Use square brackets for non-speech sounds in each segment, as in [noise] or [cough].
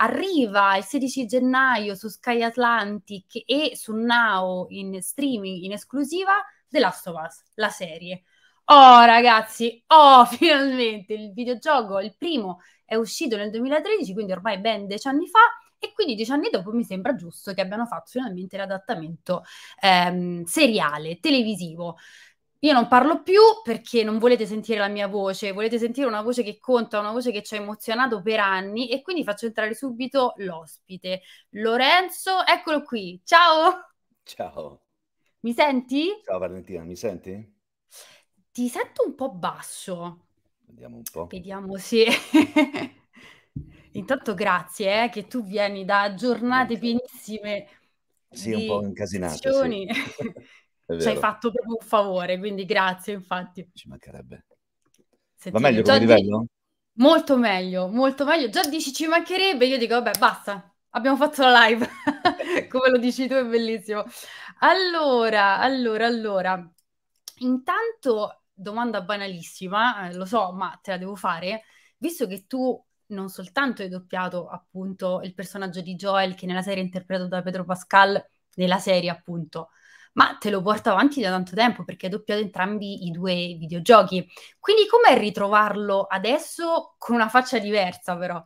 arriva il 16 gennaio su Sky Atlantic e su Now in streaming in esclusiva The Last of Us, la serie. Oh ragazzi, oh [laughs] finalmente il videogioco, il primo è uscito nel 2013, quindi ormai ben dieci anni fa, e quindi dieci anni dopo mi sembra giusto che abbiano fatto finalmente l'adattamento ehm, seriale, televisivo. Io non parlo più perché non volete sentire la mia voce, volete sentire una voce che conta, una voce che ci ha emozionato per anni e quindi faccio entrare subito l'ospite. Lorenzo, eccolo qui. Ciao. Ciao. Mi senti? Ciao Valentina, mi senti? Ti sento un po' basso. Vediamo un po'. Vediamo se... [laughs] Intanto grazie eh, che tu vieni da giornate pienissime. Sì, un po' incasinato. Sì. [laughs] Ci hai fatto proprio un favore, quindi grazie, infatti. Ci mancherebbe. Senti, Va meglio come livello? Molto meglio, molto meglio. Già dici ci mancherebbe, io dico vabbè basta, abbiamo fatto la live. [laughs] come lo dici tu è bellissimo. Allora, allora, allora. Intanto, domanda banalissima, eh, lo so, ma te la devo fare. Visto che tu non soltanto hai doppiato appunto il personaggio di Joel, che nella serie è interpretato da Pedro Pascal, nella serie appunto, ma te lo porta avanti da tanto tempo perché hai doppiato entrambi i due videogiochi. Quindi com'è ritrovarlo adesso con una faccia diversa però?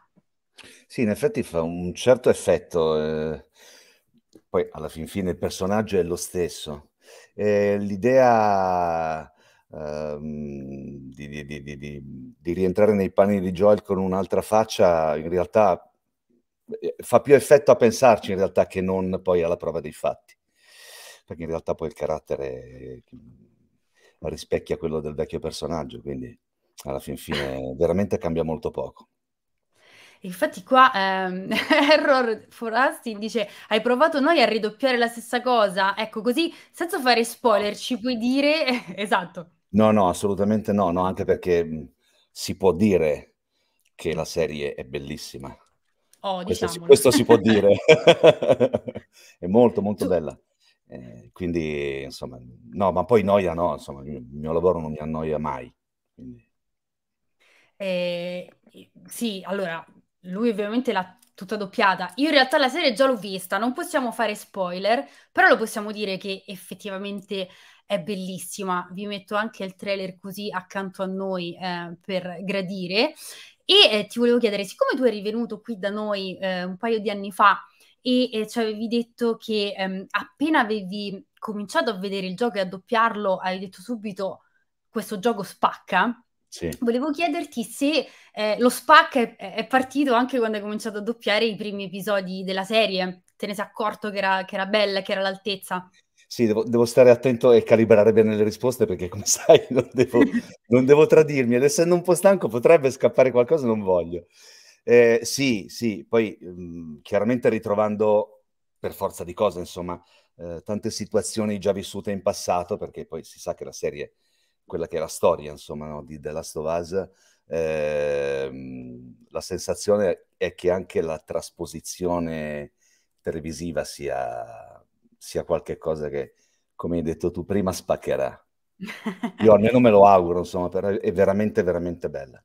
Sì, in effetti fa un certo effetto, eh. poi alla fin fine il personaggio è lo stesso. Eh, l'idea ehm, di, di, di, di, rientrare nei panni di Joel con un'altra faccia in realtà eh, fa più effetto a pensarci in realtà che non poi alla prova dei fatti perché in realtà poi il carattere mm, rispecchia quello del vecchio personaggio, quindi alla fin fine [laughs] veramente cambia molto poco. Infatti qua ehm, [laughs] Error for Astin dice hai provato noi a ridoppiare la stessa cosa, ecco così senza fare spoiler ci puoi dire, [laughs] esatto. No, no, assolutamente no, no anche perché mm, si può dire che la serie è bellissima. Oh, questo, si, questo si può dire, è molto molto tu... bella eh, quindi, insomma, no, ma poi noia no, insomma, il mio, il mio lavoro non mi annoia mai. Quindi. Eh, sì, allora, lui ovviamente l'ha tutta doppiata. Io in realtà la serie già l'ho vista, non possiamo fare spoiler, però lo possiamo dire che effettivamente è bellissima. Vi metto anche il trailer così accanto a noi eh, per gradire. E eh, ti volevo chiedere, siccome tu eri venuto qui da noi eh, un paio di anni fa e eh, ci avevi detto che ehm, appena avevi cominciato a vedere il gioco e a doppiarlo, hai detto subito questo gioco spacca. Sì. Volevo chiederti se eh, lo spacca è, è, partito anche quando hai cominciato a doppiare i primi episodi della serie. Te ne sei accorto che era, che era bella, che era all'altezza? Sì, devo, devo, stare attento e calibrare bene le risposte perché, come [laughs] sai, non devo, non devo tradirmi ed essendo un po' stanco potrebbe scappare qualcosa, non voglio. Eh, sì, sì, poi mh, mhmm, chiaramente ritrovando per forza di cose, insomma, eh, tante situazioni già vissute in passato, perché poi si sa che la serie, quella che è la storia, insomma, no, di The Last of Us, eh, la sensazione è che anche la trasposizione televisiva sia, sia qualcosa che, come hai detto tu prima, spaccherà. Io almeno me lo auguro, insomma, per, è veramente, veramente bella.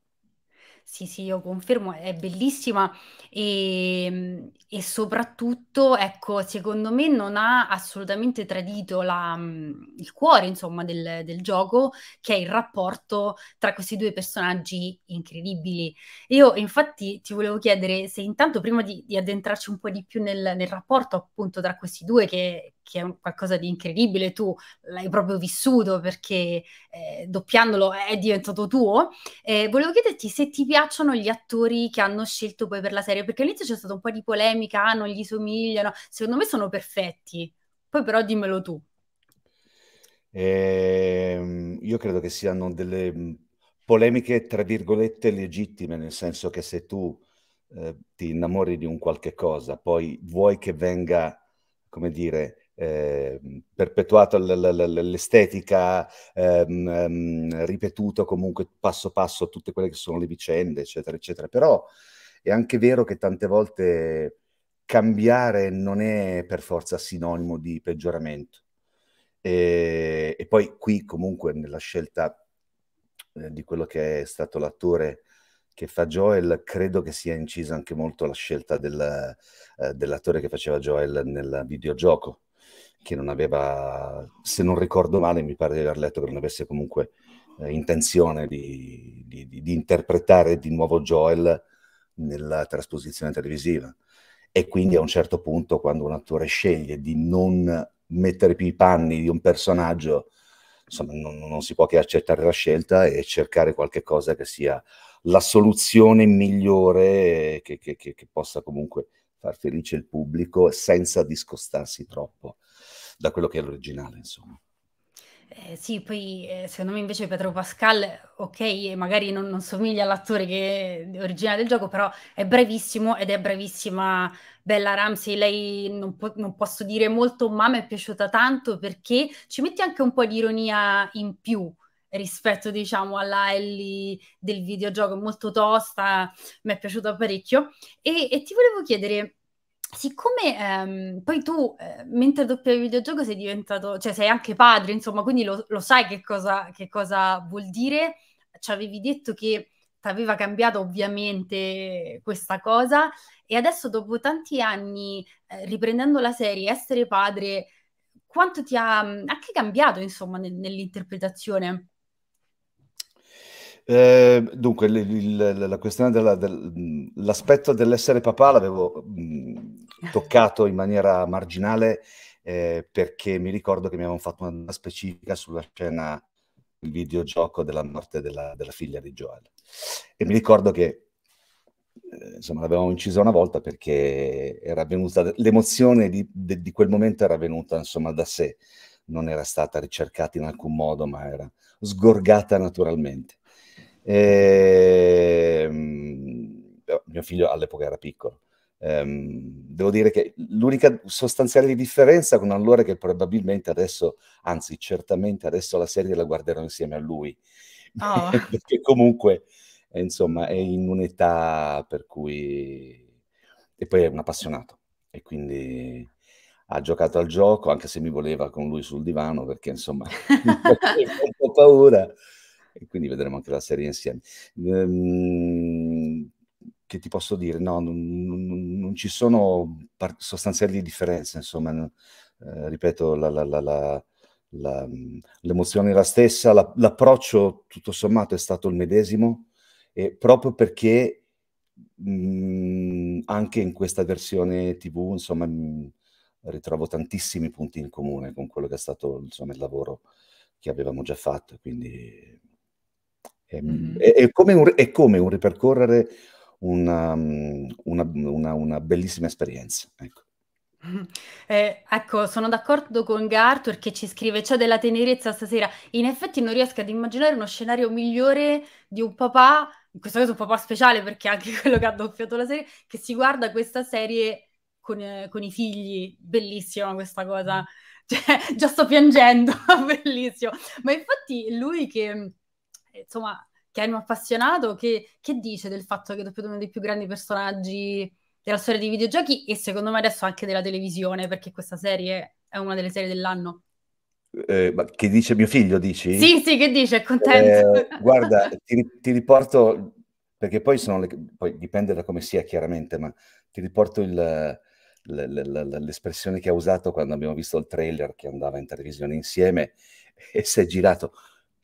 Sì, sì, io confermo, è bellissima e, e soprattutto, ecco, secondo me non ha assolutamente tradito la, mhmm, il cuore, insomma, del, del gioco, che è il rapporto tra questi due personaggi incredibili. Io infatti ti volevo chiedere se intanto, prima di, di addentrarci un po' di più nel, nel rapporto appunto tra questi due, che che è qualcosa di incredibile, tu l'hai proprio vissuto perché eh, doppiandolo è diventato tuo. Eh, volevo chiederti se ti piacciono gli attori che hanno scelto poi per la serie, perché all'inizio c'è stata un po' di polemica, ah, non gli somigliano, secondo me sono perfetti, poi però dimmelo tu. Eh, io credo che siano delle polemiche, tra virgolette, legittime, nel senso che se tu eh, ti innamori di un qualche cosa, poi vuoi che venga, come dire, eh, perpetuato l'estetica, ehm, ehm, ripetuto comunque passo passo tutte quelle che sono le vicende, eccetera, eccetera. Però è anche vero che tante volte cambiare non è per forza sinonimo di peggioramento. E, e poi qui comunque nella scelta eh, di quello che è stato l'attore che fa Joel, credo che sia incisa anche molto la scelta del, eh, dell'attore che faceva Joel nel videogioco, che non aveva, se non ricordo male, mi pare di aver letto che non avesse comunque eh, intenzione di, di, di, interpretare di nuovo Joel nella trasposizione televisiva. E quindi a un certo punto, quando un attore sceglie di non mettere più i panni di un personaggio, insomma, non, non si può che accettare la scelta e cercare qualche cosa che sia la soluzione migliore che, che, che, che possa comunque far felice il pubblico senza discostarsi troppo da quello che è l'originale, insomma. Eh, sì, poi eh, secondo me invece Pietro Pascal, ok, magari non, non somiglia all'attore che è originale del gioco, però è bravissimo ed è bravissima Bella Ramsey. Lei non, po- non, posso dire molto, ma mi è piaciuta tanto perché ci mette anche un po' di ironia in più rispetto, diciamo, alla Ellie del videogioco, è molto tosta, mi è piaciuta parecchio. E, e ti volevo chiedere siccome ehm, poi tu, eh, mentre doppiavi il videogioco, sei diventato, cioè sei anche padre, insomma, quindi lo, lo sai che cosa, che cosa, vuol dire, ci avevi detto che ti aveva cambiato ovviamente questa cosa e adesso dopo tanti anni, eh, riprendendo la serie, essere padre, quanto ti ha mm, anche cambiato, insomma, nel, nell'interpretazione? Eh, dunque, il, il, la questione della, del, mm, l'aspetto dell'essere papà l'avevo mh, mm, toccato in maniera marginale eh, perché mi ricordo che mi avevano fatto una specifica sulla scena il videogioco della morte della, della figlia di Joel. E mi ricordo che eh, insomma l'avevamo incisa una volta perché era venuta l'emozione di, de, di, quel momento era venuta insomma da sé, non era stata ricercata in alcun modo, ma era sgorgata naturalmente. E, ehm, mio figlio all'epoca era piccolo ehm, devo dire che l'unica sostanziale differenza con allora è che probabilmente adesso, anzi certamente adesso la serie la guarderò insieme a lui, oh. [laughs] perché comunque eh, insomma è in un'età per cui... e poi è un appassionato e quindi ha giocato al gioco, anche se mi voleva con lui sul divano, perché insomma ho [laughs] un po' paura. E quindi vedremo anche la serie insieme. Ehm, che ti posso dire? No, non, non ci sono sostanziali differenze, insomma, eh, ripeto, la, la, la, l'emozione è la stessa, l'approccio tutto sommato è stato il medesimo, e proprio perché mh, anche in questa versione TV, insomma, mh, ritrovo tantissimi punti in comune con quello che è stato insomma, il lavoro che avevamo già fatto, quindi è, ehm, mm-hmm. è, è, come, un, è come un ripercorrere una, una, una, una bellissima esperienza. Ecco. [laughs] Eh, ecco, sono d'accordo con Gartur che ci scrive: C'è della tenerezza stasera. In effetti, non riesco ad immaginare uno scenario migliore di un papà, in questo caso un papà speciale perché anche [laughs] quello che ha doppiato la serie, che si guarda questa serie con, eh, con i figli. Bellissima questa cosa. Mm. [laughs] Cioè, già sto piangendo, bellissimo. Ma infatti, lui che insomma che è appassionato, che, che dice del fatto che è uno dei più grandi personaggi della storia dei videogiochi e secondo me adesso anche della televisione, perché questa serie è una delle serie dell'anno. Eh, che dice mio figlio, dici? Sì, sì, che dice, è contento. Eh, [laughs] guarda, ti, ti, riporto, perché poi sono le, poi dipende da come sia chiaramente, ma ti riporto il, l'espressione che ha usato quando abbiamo visto il trailer che andava in televisione insieme e si è girato,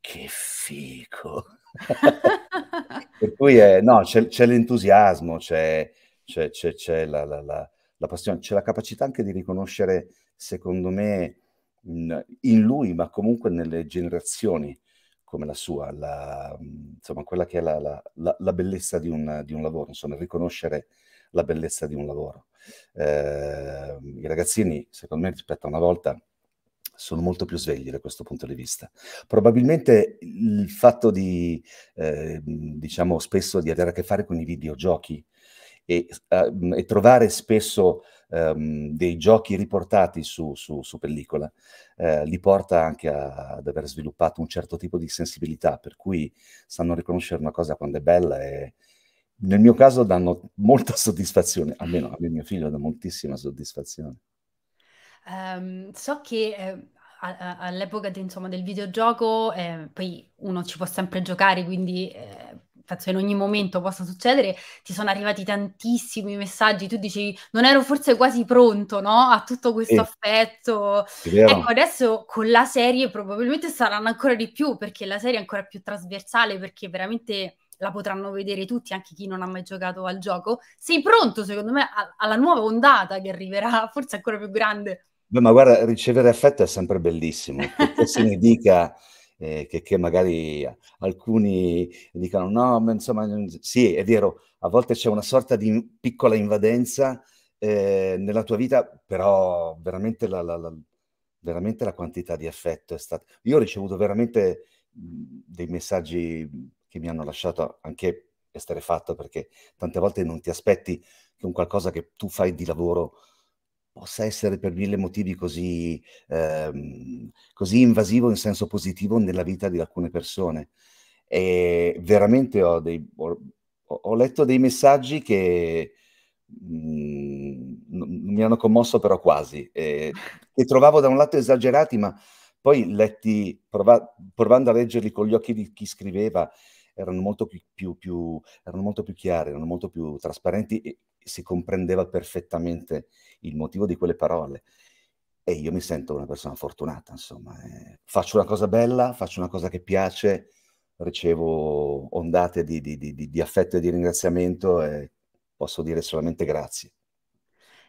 che figo! [laughs] per cui è, no, c'è, c'è l'entusiasmo, c'è, c'è, c'è la, la, la, la, passione, c'è la capacità anche di riconoscere, secondo me, in lui, ma comunque nelle generazioni come la sua, insomma, quella che è la, bellezza di un, di un, lavoro, insomma, riconoscere la bellezza di un lavoro. Eh, I ragazzini, secondo me, rispetto a una volta, sono molto più svegli da questo punto di vista. Probabilmente il fatto di, eh, diciamo, spesso di avere a che fare con i videogiochi e, uh, e trovare spesso um, dei giochi riportati su, su, su pellicola eh, li porta anche a, ad aver sviluppato un certo tipo di sensibilità, per cui sanno riconoscere una cosa quando è bella e, nel mio caso danno molta [laughs] soddisfazione, almeno a mio figlio dà moltissima soddisfazione. Ehm, so che eh, a- a- all'epoca de- insomma, del videogioco, eh, poi uno ci può sempre giocare, quindi eh, penso in ogni momento possa succedere, ti sono arrivati tantissimi messaggi, tu dicevi non ero forse quasi pronto no? a tutto questo Sì, affetto. è Ecco, adesso con la serie probabilmente saranno ancora di più perché la serie è ancora più trasversale perché veramente la potranno vedere tutti, anche chi non ha mai giocato al gioco. Sei pronto, secondo me, a- alla nuova ondata che arriverà, forse ancora più grande. Beh, ma guarda, ricevere affetto è sempre bellissimo, perché se ne [laughs] dica eh, che, che magari alcuni dicano no, ma insomma, sì, è vero, a volte c'è una sorta di piccola invadenza eh, nella tua vita, però veramente la, la, la, veramente la quantità di affetto è stata... Io ho ricevuto veramente mhmm, dei messaggi che mi hanno lasciato anche esterefatto, perché tante volte non ti aspetti che un qualcosa che tu fai di lavoro possa essere per mille motivi così, ehm, così invasivo in senso positivo nella vita di alcune persone. E veramente ho, dei, ho, ho letto dei messaggi che mh, mm, mi hanno commosso però quasi, eh, che trovavo da un lato esagerati, ma poi letti, prova, provando a leggerli con gli occhi di chi scriveva, erano molto più, più, più, erano molto più chiari, erano molto più trasparenti e, si comprendeva perfettamente il motivo di quelle parole. E io mi sento una persona fortunata, insomma. Eh, faccio una cosa bella, faccio una cosa che piace, ricevo ondate di, di, di, di affetto e di ringraziamento e posso dire solamente grazie.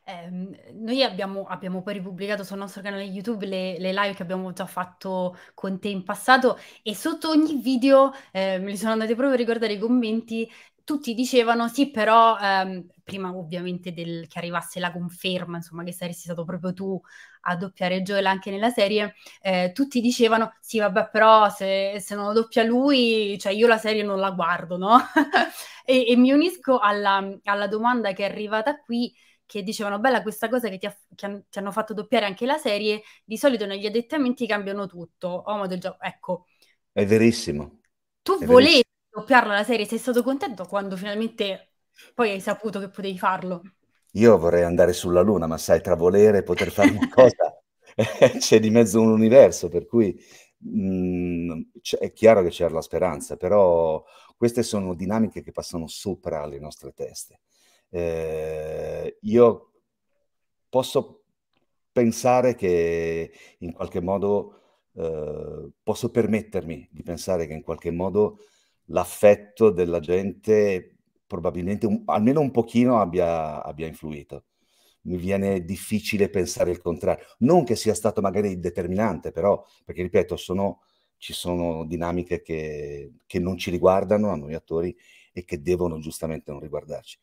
Eh, noi abbiamo, abbiamo, poi ripubblicato sul nostro canale YouTube le, le, live che abbiamo già fatto con te in passato e sotto ogni video eh, me li sono andate proprio a ricordare i commenti tutti dicevano sì, però ehm, prima ovviamente del, che arrivasse la conferma, insomma, che saresti stato proprio tu a doppiare Joel anche nella serie, eh, tutti dicevano sì, vabbè, però se, se, non lo doppia lui, cioè io la serie non la guardo, no? [laughs] e, e, mi unisco alla, alla, domanda che è arrivata qui, che dicevano, bella questa cosa che ti, ha, che ti hanno fatto doppiare anche la serie, di solito negli addettamenti cambiano tutto, oh, ma del gioco, ecco. È verissimo. Tu volevi doppiarlo alla serie, sei stato contento quando finalmente poi hai saputo che potevi farlo? Io vorrei andare sulla Luna, ma sai, tra volere e poter fare una cosa [laughs] eh, c'è di mezzo un universo, per cui mh, mm, è chiaro che c'era la speranza, però queste sono dinamiche che passano sopra le nostre teste. Eh, io posso pensare che in qualche modo eh, posso permettermi di pensare che in qualche modo l'affetto della gente probabilmente un, almeno un pochino abbia, abbia influito. Mi viene difficile pensare il contrario. Non che sia stato magari determinante, però, perché ripeto, sono, ci sono dinamiche che, che non ci riguardano a noi attori e che devono giustamente non riguardarci.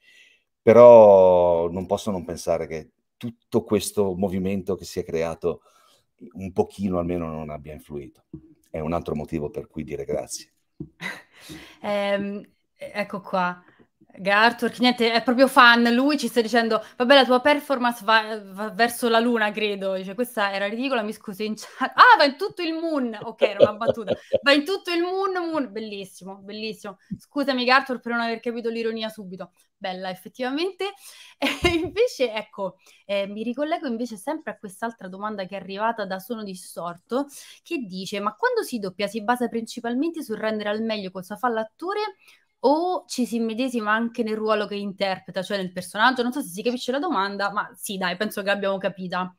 Però non posso non pensare che tutto questo movimento che si è creato un pochino almeno non abbia influito. È un altro motivo per cui dire grazie. [laughs] Eh, ecco qua. Gartwork, niente, è proprio fan, lui ci sta dicendo, vabbè la tua performance va, va verso la luna, credo, dice, questa era ridicola, mi scusi in chat, [laughs] ah va in tutto il moon, ok era una battuta, va in tutto il moon, moon, bellissimo, bellissimo, scusami Gartwork per non aver capito l'ironia subito, bella effettivamente, [laughs] e invece ecco, eh, mi ricollego invece sempre a quest'altra domanda che è arrivata da Sono Distorto, che dice, ma quando si doppia si basa principalmente sul rendere al meglio cosa fa l'attore o ci si immedesima anche nel ruolo che interpreta, cioè nel personaggio? Non so se si capisce la domanda, ma sì, dai, penso che l'abbiamo capita.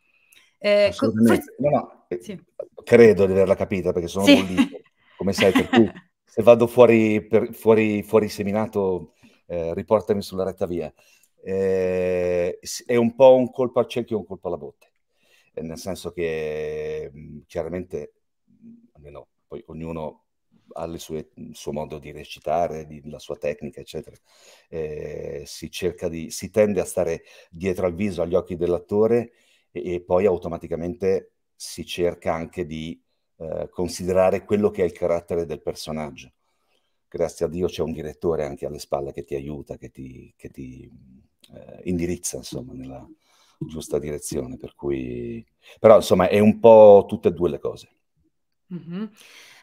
Eh, co- forse... no, no, eh, sì. Credo di averla capita perché sono sì. Bollito, come sai, per cui [laughs] se vado fuori, per, fuori, fuori seminato, eh, riportami sulla retta via. Eh, è un po' un colpo al cerchio e un colpo alla botte, eh, nel senso che mm, chiaramente, almeno poi ognuno il suo modo di recitare, di, la sua tecnica, eccetera. Eh, si, di, si tende a stare dietro al viso, agli occhi dell'attore e, e poi automaticamente si cerca anche di eh, considerare quello che è il carattere del personaggio. Grazie a Dio c'è un direttore anche alle spalle che ti aiuta, che ti, che ti eh, indirizza, insomma, nella giusta direzione. Per cui... Però, insomma, è un po' tutte e due le cose. Mh-mh.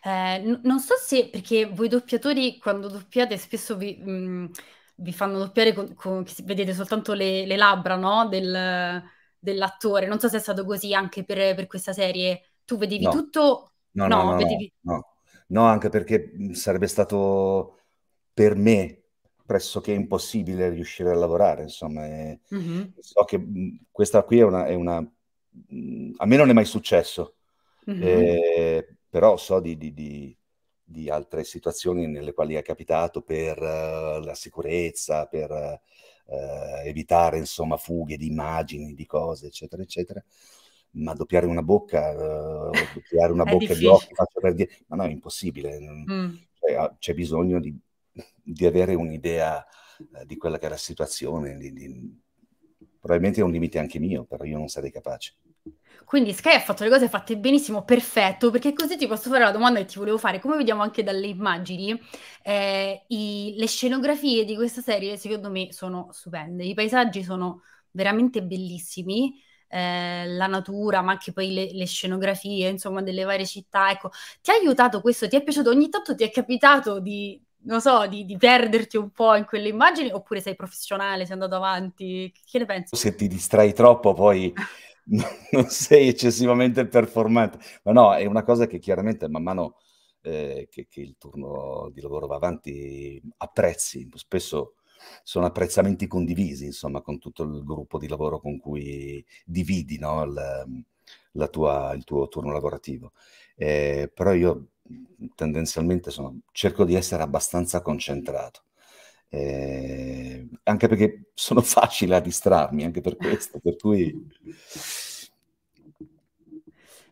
Eh, n non so se perché voi doppiatori quando doppiate spesso vi, mhmm, vi fanno doppiare con con che vedete soltanto le le labbra, no, del dell'attore. Non so se è stato così anche per per questa serie. Tu vedevi No. tutto No, no, no, no, vedevi no. No, anche perché, mhmm, sarebbe stato per me pressoché impossibile riuscire a lavorare, insomma, ehm, Mh-mh. so che, mhmm, questa qui è una è una mhmm, a me non è mai successo, Mh-mh. ehm però so di, di, di, di altre situazioni nelle quali è capitato per uh, la sicurezza, per uh, evitare insomma fughe di immagini, di cose, eccetera, eccetera. Ma doppiare una bocca, uh, doppiare una [laughs] bocca di occhi, faccio per dire, ma no, è impossibile. Mm. Cioè, ah, c'è bisogno di, avere un'idea di quella che è la situazione, di, probabilmente è un limite anche mio, però io non sarei capace. Quindi Sky ha fatto le cose fatte benissimo, perfetto, perché così ti posso fare la domanda che ti volevo fare. Come vediamo anche dalle immagini, eh, i, le scenografie di questa serie secondo me sono stupende. I paesaggi sono veramente bellissimi, eh, la natura, ma anche poi le, le, scenografie, insomma, delle varie città. Ecco, ti ha aiutato questo? Ti è piaciuto? Ogni tanto ti è capitato di, non so, di, di, perderti un po' in quelle immagini oppure sei professionale, sei andato avanti? Che ne pensi? Se ti distrai troppo poi... [laughs] [laughs] non sei eccessivamente performante. Ma no, è una cosa che chiaramente man mano eh, che, che, il turno di lavoro va avanti apprezzi, spesso sono apprezzamenti condivisi, insomma, con tutto il gruppo di lavoro con cui dividi no, la, la tua, il tuo turno lavorativo. Eh, però io tendenzialmente sono, cerco di essere abbastanza concentrato eh, anche perché sono [laughs] facile a distrarmi, anche per questo, per cui...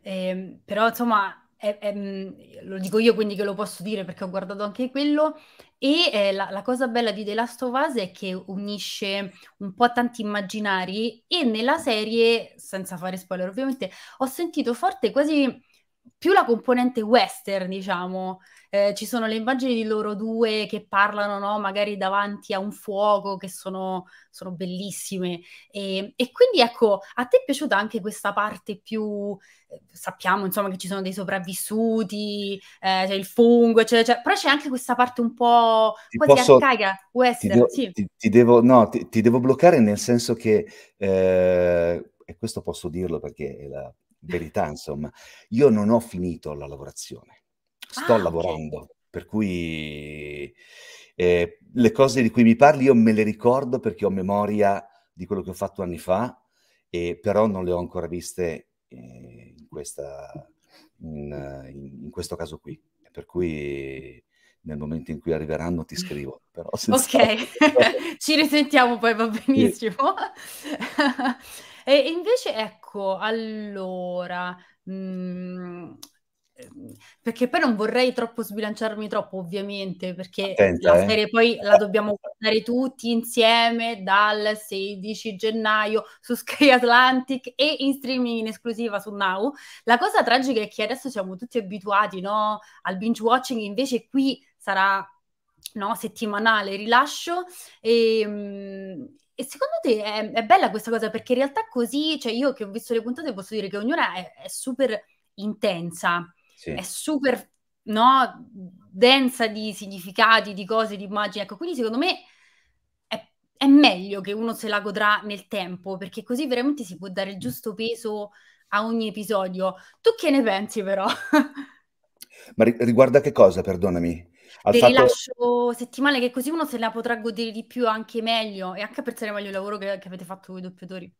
Eh, però insomma, è, è, mm, lo dico io quindi che lo posso dire perché ho guardato anche quello e eh, la, la, cosa bella di The Last of Us è che unisce un po' tanti immaginari e nella serie, senza fare spoiler ovviamente, ho sentito forte quasi più la componente western, diciamo. Eh, ci sono le immagini di loro due che parlano, no? magari davanti a un fuoco, che sono, sono bellissime. E, e, quindi ecco, a te è piaciuta anche questa parte più... Eh, sappiamo, insomma, che ci sono dei sopravvissuti, eh, c'è il fungo, cioè, cioè, però c'è anche questa parte un po' ti quasi posso, arcaica, western. Ti, devo, sì. ti, ti devo no, ti, devo bloccare nel senso che, eh, e questo posso dirlo perché è la verità, insomma, io non ho finito la lavorazione, sto ah, lavorando, okay. per cui eh, le cose di cui mi parli io me le ricordo perché ho memoria di quello che ho fatto anni fa, eh, però non le ho ancora viste eh, in, questa, in, in, questo caso qui. Per cui nel momento in cui arriveranno ti scrivo. [laughs] Però senza... ok, [laughs] ci risentiamo poi, va benissimo. [laughs] E invece, ecco, allora, mh, mm, ehm, perché poi non vorrei troppo sbilanciarmi troppo, ovviamente, perché Attenta, la eh. serie eh. poi la dobbiamo guardare tutti insieme dal 16 gennaio su Sky Atlantic e in streaming in esclusiva su Now. La cosa tragica è che adesso siamo tutti abituati no, al binge watching, invece qui sarà no, settimanale rilascio e, ehm, e secondo te è, è, bella questa cosa? Perché in realtà così, cioè io che ho visto le puntate posso dire che ognuna è, è super intensa, sì. è super no, densa di significati, di cose, di immagini. Ecco, quindi secondo me è, è, meglio che uno se la godrà nel tempo, perché così veramente si può dare il mm. giusto peso a ogni episodio. Tu che ne pensi però? [laughs] Ma riguarda che cosa, perdonami? al fatto... rilascio settimane che così uno se la potrà godere di più anche meglio e anche apprezzare meglio il lavoro che, che avete fatto voi doppiatori.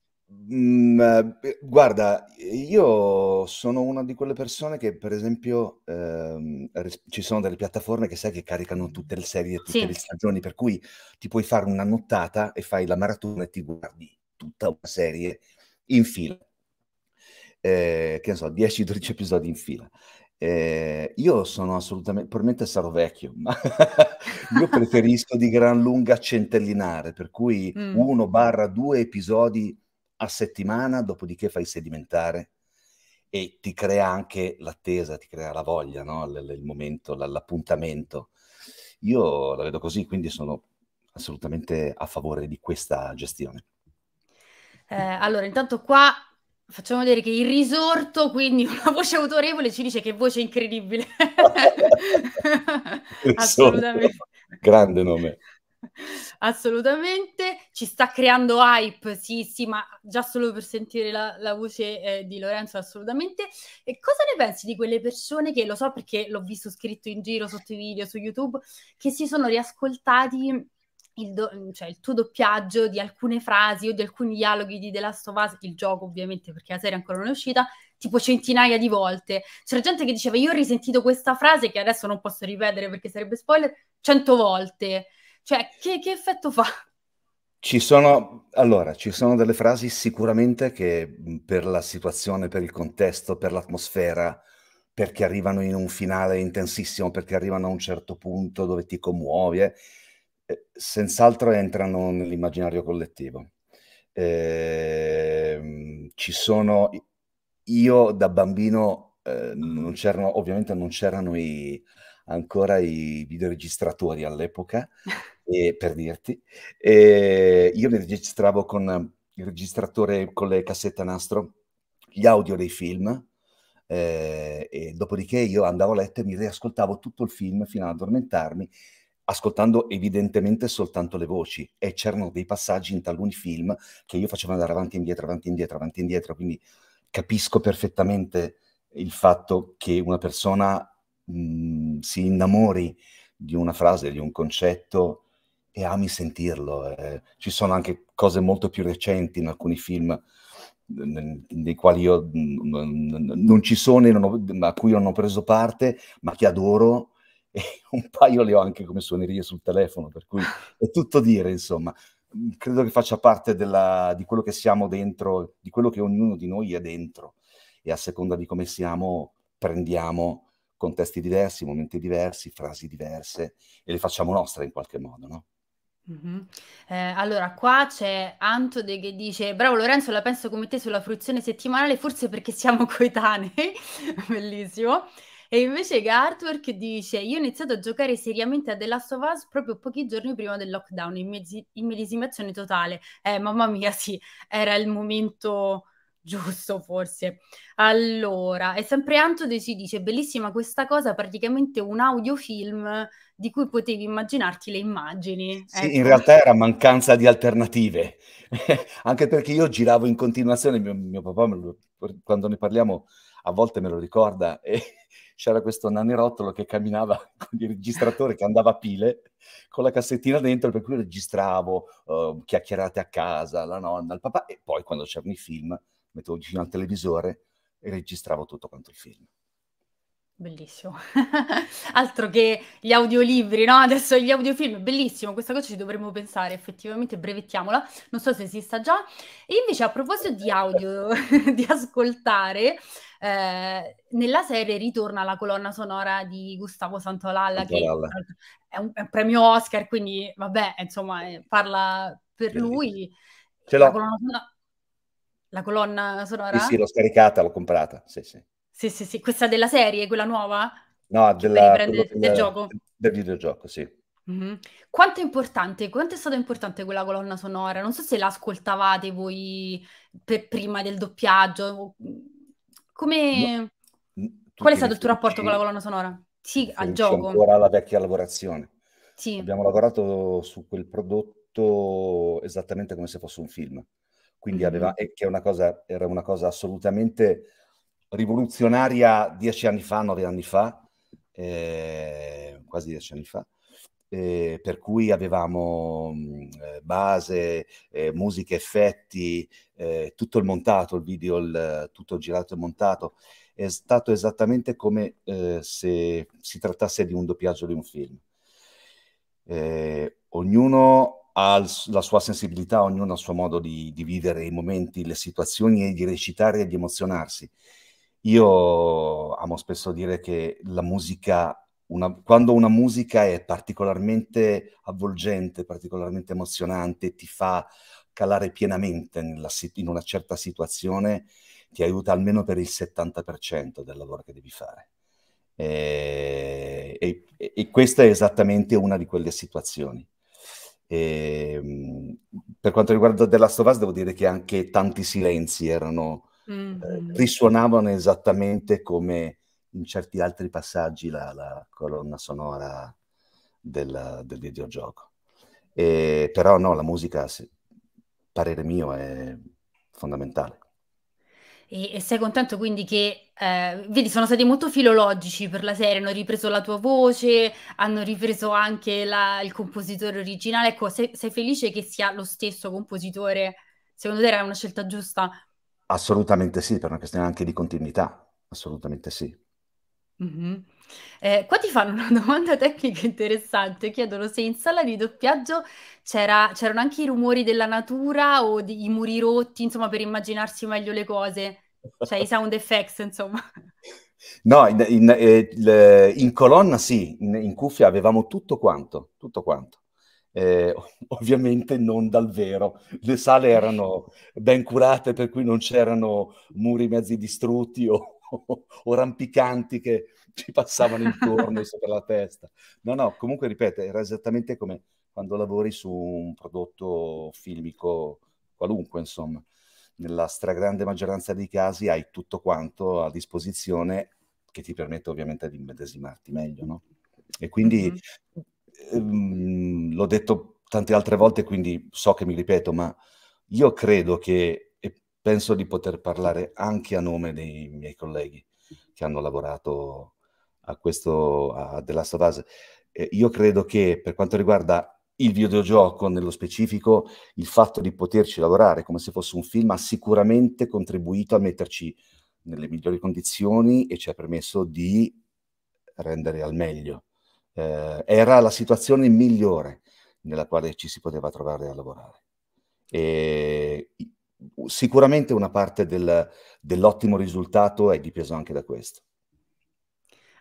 Mm, eh, guarda, io sono una di quelle persone che, per esempio, ehm, ci sono delle piattaforme che sai che caricano tutte le serie, e tutte sì. le stagioni, per cui ti puoi fare una nottata e fai la maratona e ti guardi tutta una serie in fila. Eh, che ne so, 10-12 episodi in fila. Eh, io sono assolutamente, probabilmente sarò vecchio, ma [laughs] io preferisco di gran lunga centellinare, per cui mm. uno barra due episodi a settimana, dopodiché fai sedimentare e ti crea anche l'attesa, ti crea la voglia, no? l- l- il momento, l- l'appuntamento. Io la vedo così, quindi sono assolutamente a favore di questa gestione. Eh, allora, intanto qua Facciamo vedere che il risorto, quindi [laughs] una voce autorevole, ci dice che voce incredibile. [laughs] Assolutamente. Grande nome. Assolutamente, ci sta creando hype, sì, sì, ma già solo per sentire la, la voce eh, di Lorenzo, assolutamente. E cosa ne pensi di quelle persone che, lo so perché l'ho visto scritto in giro sotto i video su YouTube, che si sono riascoltati il, do- mm, cioè, il tuo doppiaggio di alcune frasi o di alcuni dialoghi di The Last of Us, il gioco ovviamente perché la serie ancora non è uscita, tipo centinaia di volte. C'era gente che diceva io ho risentito questa frase che adesso non posso ripetere perché sarebbe spoiler, cento volte. Cioè, che, che effetto fa? Ci sono, allora, ci sono delle frasi sicuramente che mm, per la situazione, per il contesto, per l'atmosfera, perché arrivano in un finale intensissimo, perché arrivano a un certo punto dove ti commuovi, eh, eh, senz'altro entrano nell'immaginario collettivo. Eh, ci sono, io da bambino eh, non c'erano, ovviamente non c'erano i, ancora i videoregistratori all'epoca, [laughs] e, per dirti, e eh, io mi registravo con il registratore con le cassette a nastro, gli audio dei film, eh, e dopodiché io andavo a letto e mi riascoltavo tutto il film fino ad addormentarmi ascoltando evidentemente soltanto le voci e c'erano dei passaggi in taluni film che io facevo andare avanti e indietro, avanti e indietro, avanti e indietro, quindi capisco perfettamente il fatto che una persona mh, mm, si innamori di una frase, di un concetto e ami sentirlo. Eh, ci sono anche cose molto più recenti in alcuni film mm, nei quali io mm, non ci sono, a cui non ho preso parte, ma che adoro e [laughs] un paio le ho anche come suonerie sul telefono, per cui è tutto dire, insomma. Mm, credo che faccia parte della, di quello che siamo dentro, di quello che ognuno di noi è dentro e a seconda di come siamo prendiamo contesti diversi, momenti diversi, frasi diverse e le facciamo nostre in qualche modo, no? Mm-hmm. Eh, allora, qua c'è Antode che dice: Bravo Lorenzo, la penso come te sulla fruizione settimanale, forse perché siamo [laughs] coetanei. [laughs] Bellissimo. E invece Gartwork dice: Io ho iniziato a giocare seriamente a The Last of Us proprio pochi giorni prima del lockdown, in medesimazione totale. Eh, mamma mia, sì, era il momento giusto forse. Allora, e sempre Antode si dice, bellissima questa cosa, praticamente un audiofilm di cui potevi immaginarti le immagini. Sì, ecco. in realtà era mancanza di alternative, [laughs] anche perché io giravo in continuazione, mio, mio papà, lo, quando ne parliamo, a volte me lo ricorda, e [laughs] c'era questo nanirottolo che camminava [laughs] con il registratore che andava a pile, con la cassettina dentro, per cui registravo uh, chiacchierate a casa, la nonna, il papà, e poi quando c'erano i film, mettevo vicino al televisore e registravo tutto quanto il film. Bellissimo. [laughs] Altro che gli audiolibri, no? Adesso gli audiofilm, bellissimo, questa cosa ci dovremmo pensare, effettivamente brevettiamola, non so se esista già. E invece a proposito di audio, [laughs] di ascoltare, eh, nella serie ritorna la colonna sonora di Gustavo Santolalla, che è un, è un, premio Oscar, quindi vabbè, insomma, eh, parla per lui. Ce l'ho. La colonna sonora... La colonna sonora? Sì, sì, l'ho scaricata, l'ho comprata, sì, sì. Sì, sì, sì. Questa della serie, quella nuova? No, della, del, del, gioco. Del videogioco, sì. Mm-hmm. Quanto è importante, quanto è stata importante quella colonna sonora? Non so se l'ascoltavate voi per prima del doppiaggio. Mm, come... No, Qual è stato il tuo rapporto con la colonna sonora? Sì, al gioco. Ancora la vecchia lavorazione. Sì. Abbiamo lavorato su quel prodotto esattamente come se fosse un film. Quindi mm-hmm. aveva, che una cosa, era una cosa assolutamente rivoluzionaria dieci anni fa, nove anni fa, eh, quasi dieci anni fa, eh, per cui avevamo mh, mm, eh, base, eh, musica, effetti, eh, tutto il montato, il video, il, tutto girato e montato. È stato esattamente come eh, se si trattasse di un doppiaggio di un film. Eh, ognuno ha la sua sensibilità, ognuno ha il suo modo di, di vivere i momenti, le situazioni e di recitare e di emozionarsi. Io amo spesso dire che la musica, una, quando una musica è particolarmente avvolgente, particolarmente emozionante, ti fa calare pienamente nella, in una certa situazione, ti aiuta almeno per il 70% del lavoro che devi fare. Eh, e, e, e, questa è esattamente una di quelle situazioni. E, ehm, per quanto riguarda The Last of Us, devo dire che anche tanti silenzi erano mm-hmm. eh, risuonavano esattamente come in certi altri passaggi la, la colonna sonora della, del videogioco. E, però no, la musica, se, parere mio, è fondamentale. E, e, sei contento quindi che, eh, vedi, sono stati molto filologici per la serie, hanno ripreso la tua voce, hanno ripreso anche la, il compositore originale. Ecco, sei, sei, felice che sia lo stesso compositore? Secondo te era una scelta giusta? Assolutamente sì, per una questione anche di continuità, assolutamente sì. Mm-hmm. Eh, qua ti fanno una domanda tecnica interessante, chiedono se in sala di doppiaggio c'era, c'erano anche i rumori della natura o di, i muri rotti, insomma, per immaginarsi meglio le cose, cioè i sound effects, insomma. No, in, in, eh, in, in colonna sì, in, cuffia avevamo tutto quanto, tutto quanto eh, ovviamente non dal vero. Le sale erano ben curate, per cui non c'erano muri mezzi distrutti o, o, o rampicanti che ci passavano intorno [laughs] sopra la testa. No, no, comunque ripeto, era esattamente come quando lavori su un prodotto filmico qualunque, insomma. Nella stragrande maggioranza dei casi hai tutto quanto a disposizione che ti permette ovviamente di immedesimarti meglio, no? E quindi mm-hmm Ehm, l'ho detto tante altre volte, quindi so che mi ripeto, ma io credo che, e penso di poter parlare anche a nome dei miei colleghi che hanno lavorato a questo, a The Last of Us, io credo che per quanto riguarda il videogioco nello specifico, il fatto di poterci lavorare come se fosse un film ha sicuramente contribuito a metterci nelle migliori condizioni e ci ha permesso di rendere al meglio eh, era la situazione migliore nella quale ci si poteva trovare a lavorare. E sicuramente una parte del, dell'ottimo risultato è dipeso anche da questo.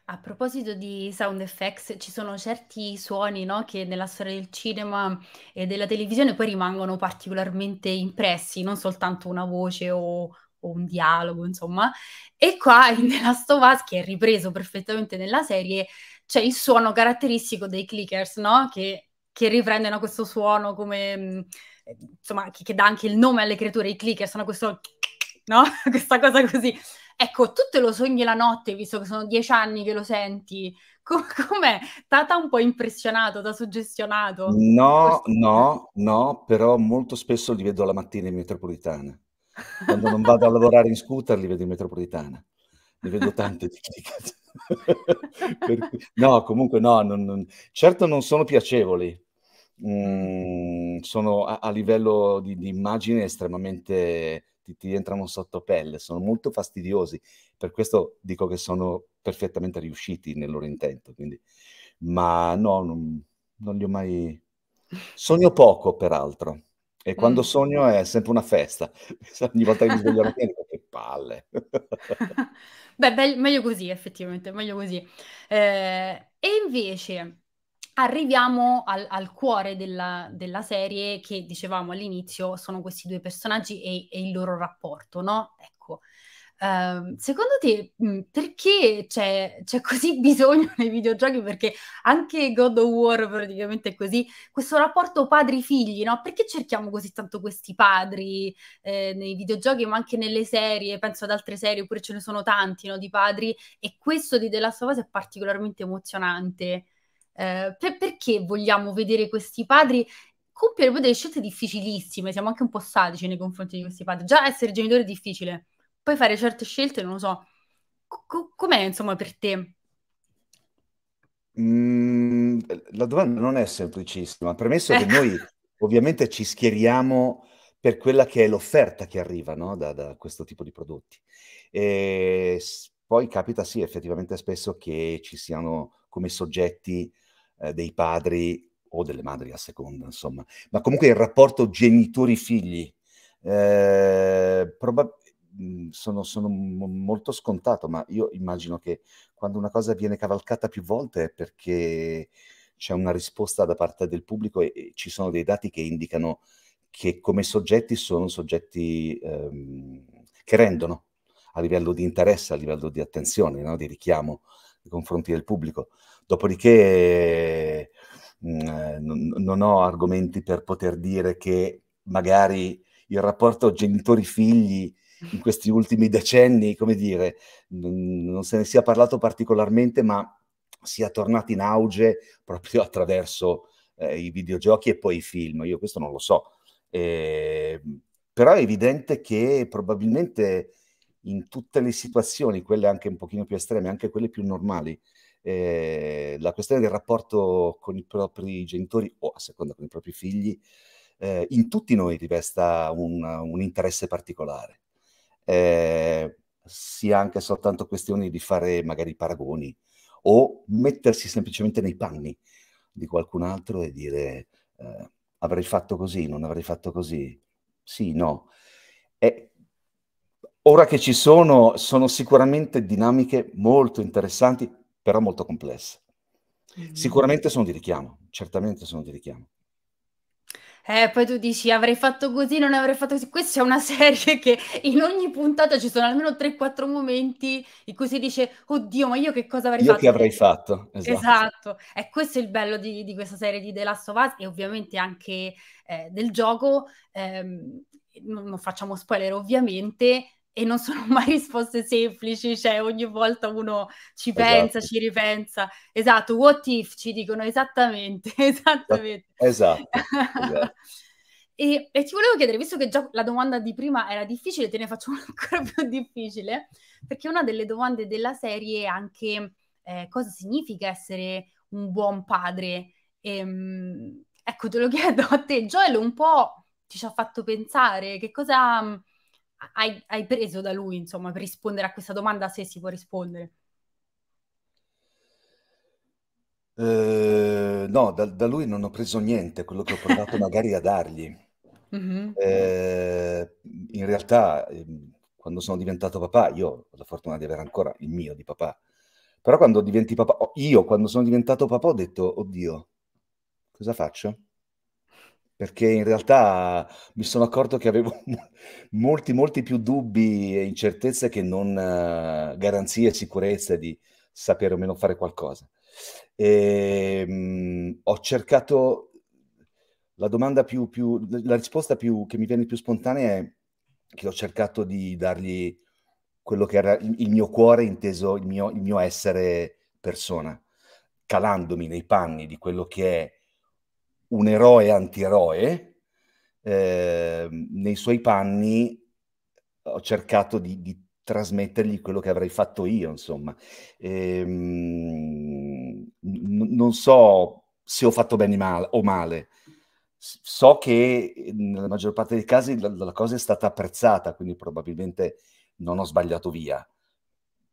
A proposito di sound effects, ci sono certi suoni no, che nella storia del cinema e della televisione poi rimangono particolarmente impressi, non soltanto una voce o, o un dialogo, insomma. E qua in [laughs] The Last of Us, che è ripreso perfettamente nella serie, c'è cioè, il suono caratteristico dei clickers, no? Che, che riprendono questo suono come, mm, insomma, che, che, dà anche il nome alle creature, i clickers, sono questo, [laughs] no? [laughs] Questa cosa così. Ecco, tu te lo sogni la notte, visto che sono dieci anni che lo senti. Com- [laughs] com'è? Tata un po' impressionato, da suggestionato? No, no, no, però molto spesso li vedo la mattina in metropolitana. Quando non vado a lavorare in scooter li vedo in metropolitana ne vedo tante di critiche. [laughs] no, comunque no, non, non, certo non sono piacevoli, mm, sono a, a livello di, di, immagine estremamente, ti, ti entrano sotto pelle, sono molto fastidiosi, per questo dico che sono perfettamente riusciti nel loro intento, quindi. ma no, non, non li ho mai... Sogno poco, peraltro. E quando mm. sogno è sempre una festa. [laughs] Ogni volta che mi sveglio la mattina palle. [laughs] Beh, be- meglio così, effettivamente, meglio così. Eh, e invece arriviamo al, al cuore della, della, serie che dicevamo all'inizio, sono questi due personaggi e, e il loro rapporto, no? Ecco Ehm, secondo te, mhmm, perché c'è, c'è così [laughs] bisogno nei videogiochi? Perché anche God of War praticamente è così, questo rapporto padri-figli, no? Perché cerchiamo così tanto questi padri eh, nei videogiochi, ma anche nelle serie? Penso ad altre serie, oppure ce ne sono tanti, no? Di padri, e questo di The Last of Us è particolarmente emozionante. Eh, per- perché vogliamo vedere questi padri compiere poi delle scelte difficilissime? Siamo anche un po' sadici nei confronti di questi padri. Già essere genitore è difficile poi fare certe scelte, non lo so. com'è insomma per te? Mm, la domanda non è semplicissima. Premesso eh. che [laughs] noi ovviamente ci schieriamo per quella che è l'offerta che arriva no? da, da, questo tipo di prodotti. E poi capita sì, effettivamente spesso che ci siano come soggetti eh, dei padri o delle madri a seconda, insomma, ma comunque il rapporto genitori-figli eh, proba- Mhmm, sono, sono molto scontato, ma io immagino che quando una cosa viene cavalcata più volte è perché c'è una risposta da parte del pubblico e, e ci sono dei dati che indicano che come soggetti sono soggetti ehm, che rendono a livello di interesse, a livello di attenzione, no? di richiamo nei confronti del pubblico. Dopodiché mh, mhmm, non ho argomenti per poter dire che magari il rapporto genitori-figli in questi ultimi decenni, come dire, non se ne sia parlato particolarmente, ma sia tornato in auge proprio attraverso eh, i videogiochi e poi i film. Io questo non lo so. Eh, però è evidente che probabilmente in tutte le situazioni, quelle anche un pochino più estreme, anche quelle più normali, eh, la questione del rapporto con i propri genitori o a seconda con i propri figli, eh, in tutti noi rivesta un, un interesse particolare eh, sia anche soltanto questione di fare magari paragoni o mettersi semplicemente nei panni di qualcun altro e dire eh, avrei fatto così, non avrei fatto così, sì, no. E ora che ci sono, sono sicuramente dinamiche molto interessanti, però molto complesse. Mm-hmm. Sicuramente sono di richiamo, certamente sono di richiamo eh, poi tu dici avrei fatto così, non avrei fatto così. Questa è una [laughs] serie che in ogni puntata ci sono almeno 3-4 momenti in cui si dice oddio, ma io che cosa avrei io fatto? Io che avrei fatto, esatto. esatto. E questo è il bello di, di, questa serie di The Last of Us e ovviamente anche eh, del gioco. Ehm, non facciamo spoiler ovviamente, e non sono [laughs] mai risposte semplici, cioè ogni volta uno ci esatto. pensa, ci ripensa. Esatto, what if ci dicono esattamente, [laughs] esattamente. Esatto. esatto. [laughs] e, e, ti volevo chiedere, visto che già la domanda di prima era difficile, te ne faccio una ancora più difficile, perché una delle domande della serie è anche eh, cosa significa essere un buon padre. E, ehm, ecco, te lo chiedo a te, Joel, un po' ti ci ha fatto pensare, che cosa hai, hai preso da lui, insomma, per rispondere a questa domanda, se si può rispondere? Eh, no, da, da, lui non ho preso niente, quello che ho provato [laughs] magari a dargli. Mm-hmm. Eh, in realtà, ehm, quando sono diventato papà, io ho la fortuna di avere ancora il mio di papà, però quando diventi papà, io quando sono diventato papà ho detto, oddio, cosa faccio? perché in realtà mi sono accorto che avevo [laughs] molti, molti più dubbi e incertezze che non eh, garanzie e sicurezza di sapere o meno fare qualcosa. E, ehm, mh, ho cercato la domanda più, più la risposta più, che mi viene più spontanea è che ho cercato di dargli quello che era il, mio cuore inteso, il mio, il mio essere persona, calandomi nei panni di quello che è un eroe antieroe, eh, nei suoi panni ho cercato di, di, trasmettergli quello che avrei fatto io, insomma. E, ehm, mh, non so se ho fatto bene mal o male. So che ehm, nella maggior parte dei casi la, la cosa è stata apprezzata, quindi probabilmente non ho sbagliato via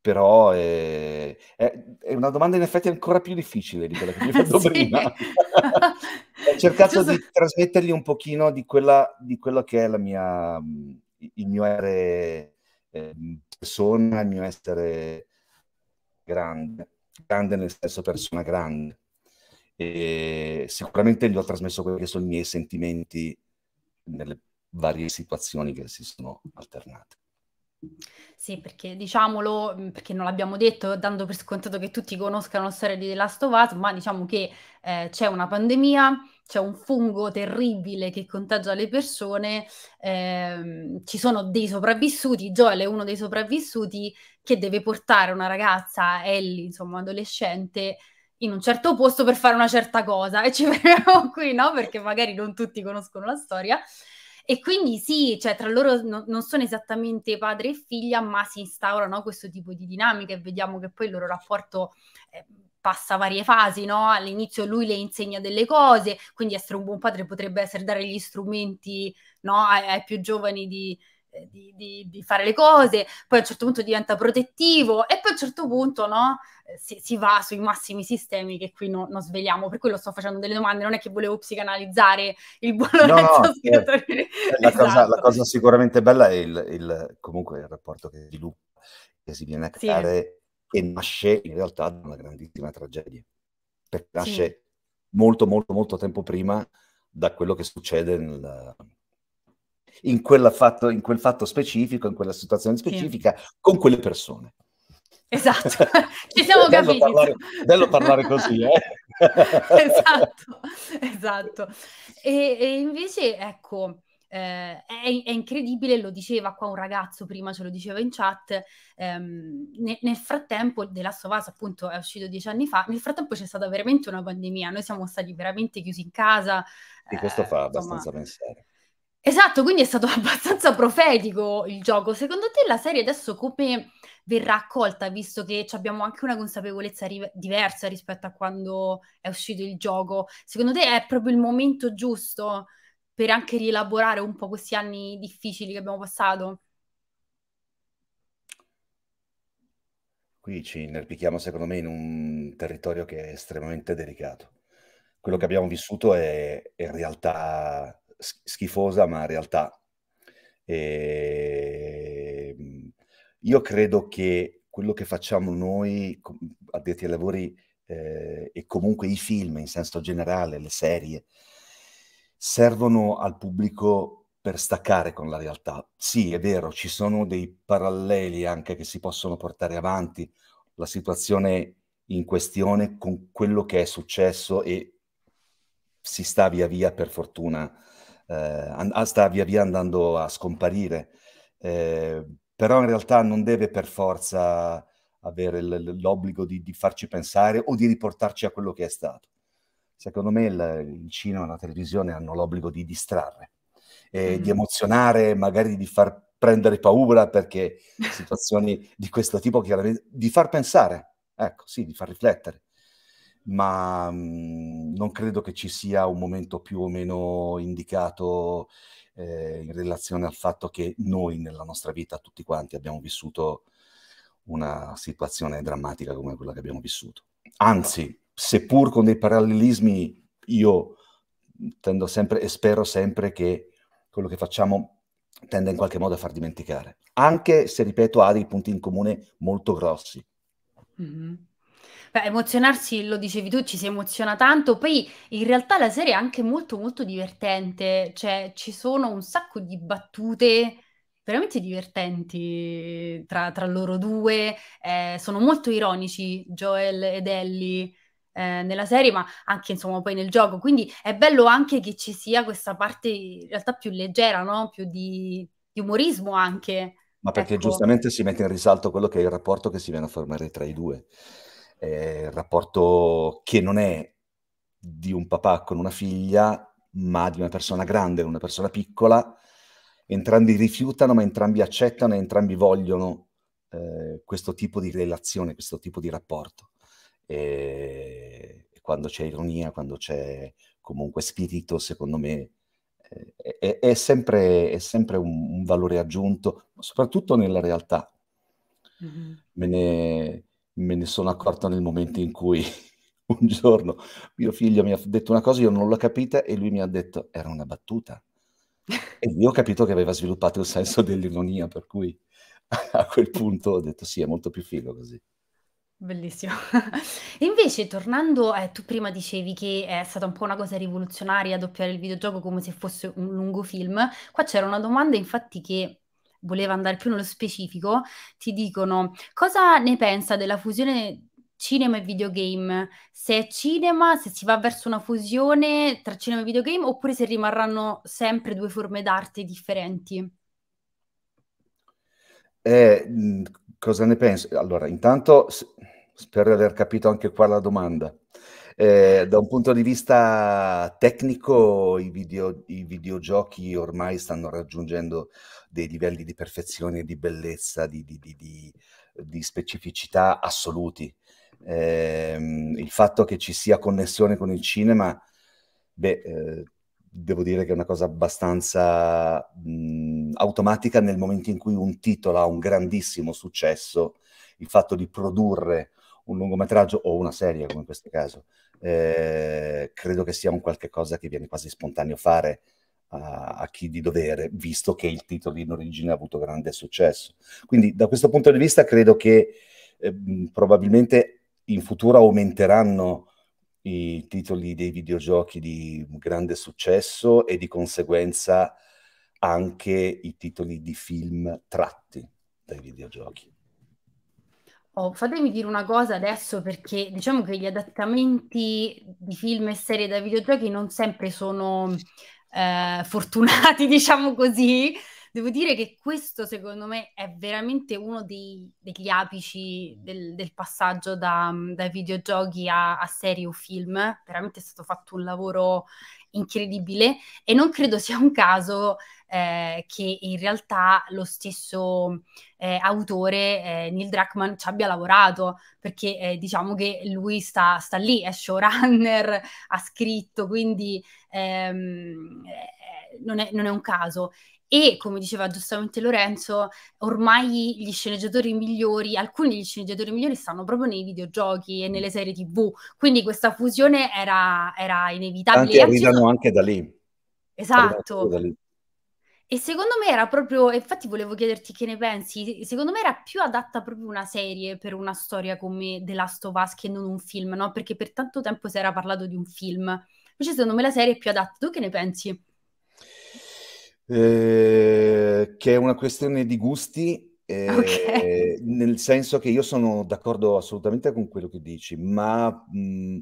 però è, eh, è, è, una domanda in effetti ancora più difficile di quella che mi ho [laughs] fatto prima. [laughs] Ho cercato di trasmettergli un pochino di, quella, di quello che è la mia, il mio essere eh, persona, il mio essere grande, grande nel senso persona grande. E sicuramente gli ho trasmesso quelli che sono i miei sentimenti nelle varie situazioni che si sono alternate. Sì, perché diciamolo, mhmm, perché non l'abbiamo detto, dando per scontato che tutti conoscano la storia di The Last of Us, ma diciamo che eh, c'è una pandemia, c'è un fungo terribile che contagia le persone, eh, ci sono dei sopravvissuti, Joel è uno dei sopravvissuti che deve portare una ragazza, Ellie, insomma, adolescente, in un certo posto per fare una certa cosa e ci [laughs] vediamo qui, no? Perché magari non tutti conoscono la storia e quindi sì, cioè tra loro no, non sono esattamente padre e figlia, ma si instaurano questo tipo di dinamiche e vediamo che poi il loro rapporto eh, passa varie fasi, no? All'inizio lui le insegna delle cose, quindi essere un buon padre potrebbe essere dare gli strumenti no, ai, ai più giovani di, di, di, di, fare le cose, poi a un certo punto diventa protettivo e poi a un certo punto no, eh, si, si va sui massimi sistemi che qui no, non sveliamo, per quello sto facendo delle domande, non è che volevo psicanalizzare il buon no, no scrittore. Eh, la, cosa, la, esatto. cosa, sicuramente bella è il, il, comunque il rapporto che sviluppa, che si viene a creare sì. e nasce in realtà da una grandissima tragedia, perché nasce sì. molto molto molto tempo prima da quello che succede nel in, fatto, in quel fatto specifico, in quella situazione specifica, sì. con quelle persone. Esatto, [laughs] ci siamo capiti. Bello parlare, bello parlare così, eh? [laughs] esatto, esatto. E, e invece, ecco, eh, è, è, incredibile, lo diceva qua un ragazzo prima, ce lo diceva in chat, ehm, ne, nel frattempo, The Last of Us appunto è uscito dieci anni fa, nel frattempo c'è stata veramente una pandemia, noi siamo stati veramente chiusi in casa. E questo eh, fa abbastanza insomma, pensare. Esatto, quindi è stato [laughs] abbastanza profetico il gioco. Secondo te la serie adesso come verrà accolta, visto che abbiamo anche una consapevolezza ri- diversa rispetto a quando è uscito il gioco? Secondo te è proprio il momento giusto per anche rielaborare un po' questi anni difficili che abbiamo passato? Qui ci inerpichiamo, secondo me, in un territorio che è estremamente delicato. Quello che abbiamo vissuto è, è in realtà schifosa ma realtà. E ehm, io credo che quello che facciamo noi, addetti ai lavori, eh, e comunque i film in senso generale, le serie, servono al pubblico per staccare con la realtà. Sì, è vero, ci sono dei paralleli anche che si possono portare avanti, la situazione in questione con quello che è successo e si sta via via, per fortuna, eh, ah, sta via via andando a scomparire, eh, però in realtà non deve per forza avere l'obbligo di, di, farci pensare o di riportarci a quello che è stato. Secondo me il, il cinema e la televisione hanno l'obbligo di distrarre, e mm. di mm-hmm. emozionare, magari di far prendere paura perché [laughs] situazioni di questo tipo chiaramente di far pensare, ecco sì, di far riflettere, ma mh, mm, non credo che ci sia un momento più o meno indicato eh, in relazione al fatto che noi nella nostra vita, tutti quanti, abbiamo vissuto una situazione drammatica come quella che abbiamo vissuto. Anzi, seppur con dei parallelismi, io tendo sempre e spero sempre che quello che facciamo tenda in qualche modo a far dimenticare, anche se, ripeto, ha dei punti in comune molto grossi. Mm-hmm. Beh, emozionarsi, lo dicevi tu, ci si emoziona tanto, poi in realtà la serie è anche molto molto divertente, cioè ci sono un sacco di battute veramente divertenti tra, tra loro due, eh, sono molto ironici Joel ed Ellie eh, nella serie, ma anche insomma poi nel gioco, quindi è bello anche che ci sia questa parte in realtà più leggera, no? più di, di umorismo anche. Ma perché ecco. giustamente si mette in risalto quello che è il rapporto che si viene a formare tra i due eh, il rapporto che non è di un papà con una figlia, ma di una persona grande con una persona piccola. Entrambi rifiutano, ma entrambi accettano e entrambi vogliono eh, questo tipo di relazione, questo tipo di rapporto. E quando c'è ironia, quando c'è comunque spirito, secondo me eh, è, è, sempre, è sempre un, un, valore aggiunto, soprattutto nella realtà. Mm-hmm. Me ne me ne sono accorta nel momento in cui [laughs] un giorno mio figlio mi ha detto una cosa, io non l'ho capita e lui mi ha detto era una battuta. e io ho capito che aveva sviluppato il senso dell'ironia, per cui [laughs] a quel punto ho detto sì, è molto più figo così. Bellissimo. e [laughs] invece, tornando, eh, tu prima dicevi che è stata un po' una cosa rivoluzionaria doppiare il videogioco come se fosse un lungo film. Qua c'era una domanda, infatti, che voleva andare più nello specifico, ti dicono cosa ne pensa della fusione cinema e videogame, se è cinema, se si va verso una fusione tra cinema e videogame oppure se rimarranno sempre due forme d'arte differenti. Eh, cosa ne pensi? Allora, intanto spero di aver capito anche qua la domanda. Eh, da un punto di vista tecnico, i, video, i videogiochi ormai stanno raggiungendo dei livelli di perfezione, di bellezza, di, di, di, di specificità assoluti. Eh, il fatto che ci sia connessione con il cinema, beh, eh, devo dire che è una cosa abbastanza mh, automatica nel momento in cui un titolo ha un grandissimo successo, il fatto di produrre un lungometraggio o una serie, come in questo caso, eh, credo che sia un qualche cosa che viene quasi spontaneo fare a, chi di dovere, visto che il titolo in origine ha avuto grande successo. Quindi da questo punto di vista credo che eh, probabilmente in futuro aumenteranno i titoli dei videogiochi di grande successo e di conseguenza anche i titoli di film tratti dai videogiochi. Oh, fatemi dire una cosa adesso perché diciamo che gli adattamenti di film e serie da videogiochi non sempre sono eh, fortunati, [laughs] diciamo così. Devo dire che questo, secondo me, è veramente uno dei, degli apici del, del passaggio da, da videogiochi a, a, serie o film. Veramente è stato fatto un lavoro incredibile e non credo sia un caso eh, che in realtà lo stesso eh, autore, eh, Neil Druckmann, ci abbia lavorato, perché eh, diciamo che lui sta, sta, lì, è showrunner, ha scritto, quindi ehm, eh, non, è, non è un caso. E come diceva giustamente Lorenzo, ormai gli sceneggiatori migliori, alcuni degli sceneggiatori migliori stanno proprio nei videogiochi e nelle serie TV, quindi questa fusione era, era inevitabile. Tanti arrivano anche da lì. Esatto, da lì. E secondo me era proprio, infatti volevo chiederti che ne pensi, secondo me era più adatta proprio una serie per una storia come The Last of Us che non un film, no? Perché per tanto tempo si era parlato di un film. Invece secondo me la serie è più adatta. Tu che ne pensi? Eh, che è una questione di gusti, eh, okay. nel senso che io sono d'accordo assolutamente con quello che dici, ma mh, mm,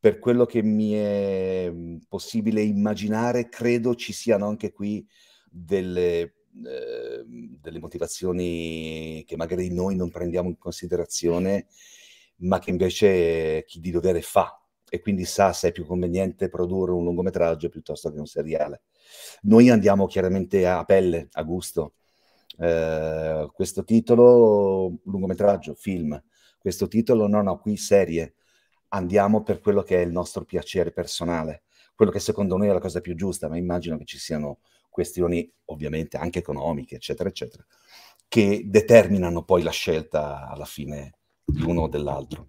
per quello che mi è possibile immaginare, credo ci siano anche qui delle, eh, delle motivazioni che magari noi non prendiamo in considerazione, ma che invece chi di dovere fa e quindi sa se è più conveniente produrre un lungometraggio piuttosto che un seriale. Noi andiamo chiaramente a pelle, a gusto. Eh, questo titolo, lungometraggio, film, questo titolo, no, no, qui serie. Andiamo per quello che è il nostro piacere personale, quello che secondo noi è la cosa più giusta, ma immagino che ci siano questioni ovviamente anche economiche, eccetera, eccetera, che determinano poi la scelta alla fine di o dell'altro.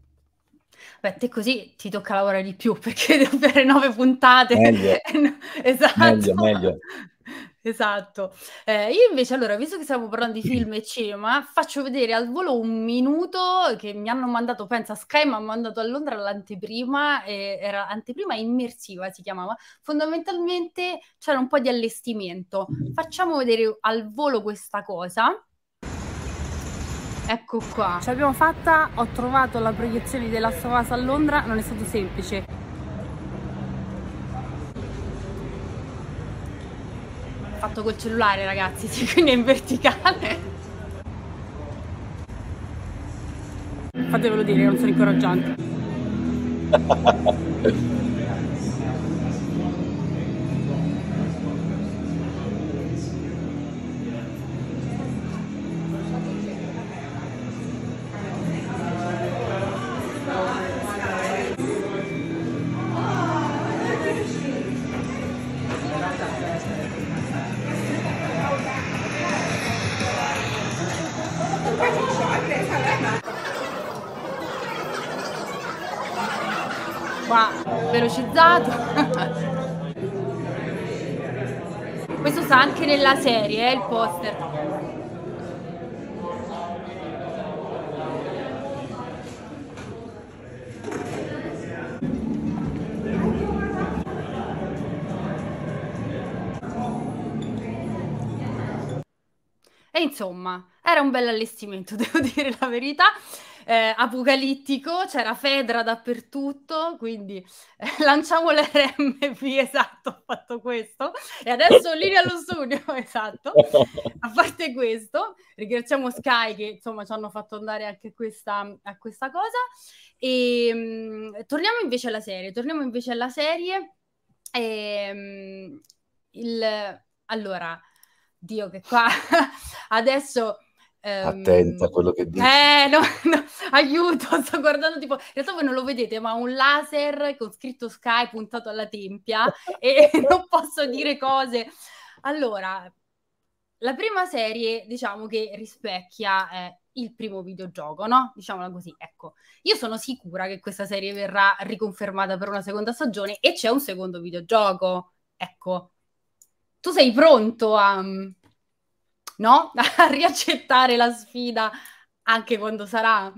Beh, te così ti tocca lavorare di più [laughs] perché devo fare nove puntate. Meglio. [laughs] esatto. Meglio, meglio. Esatto. Eh, io invece, allora, visto che stiamo parlando di film e cinema, faccio vedere al volo un minuto che mi hanno mandato, pensa, Sky mi ha mandato a Londra l'anteprima, eh, era anteprima immersiva, si chiamava. Fondamentalmente c'era un po' di allestimento. Facciamo vedere al volo questa cosa. Ecco qua. Ce l'abbiamo fatta, ho trovato la proiezione della Stovas a Londra, non è stato semplice. contatto col cellulare ragazzi, [laughs] sì, quindi è in verticale. Fatevelo dire, non sono incoraggiante. [laughs] della serie, eh, il poster. E insomma, era un bel allestimento, [laughs] devo dire la verità eh, apocalittico, c'era Fedra dappertutto, quindi eh, [laughs] lanciamo l'RMP, [laughs] esatto, ho fatto questo. E adesso linea allo studio, [laughs] esatto. A parte questo, ringraziamo Sky che insomma ci hanno fatto andare anche questa, a questa cosa. E ehm, mh, torniamo invece alla serie, torniamo invece alla serie. E, ehm, mh, il, allora, Dio che qua adesso Attenta a ehm, quello che dici. Eh, no, [laughs] no, aiuto, sto guardando tipo, in realtà voi non lo vedete, ma un laser con scritto Sky puntato alla tempia e [laughs] non posso dire cose. Allora, la prima serie, diciamo che rispecchia eh, il primo videogioco, no? Diciamola così, ecco. Io sono sicura che questa serie verrà riconfermata per una seconda stagione e c'è un secondo videogioco. Ecco. Tu sei pronto a um no? [laughs] A riaccettare la sfida anche quando sarà.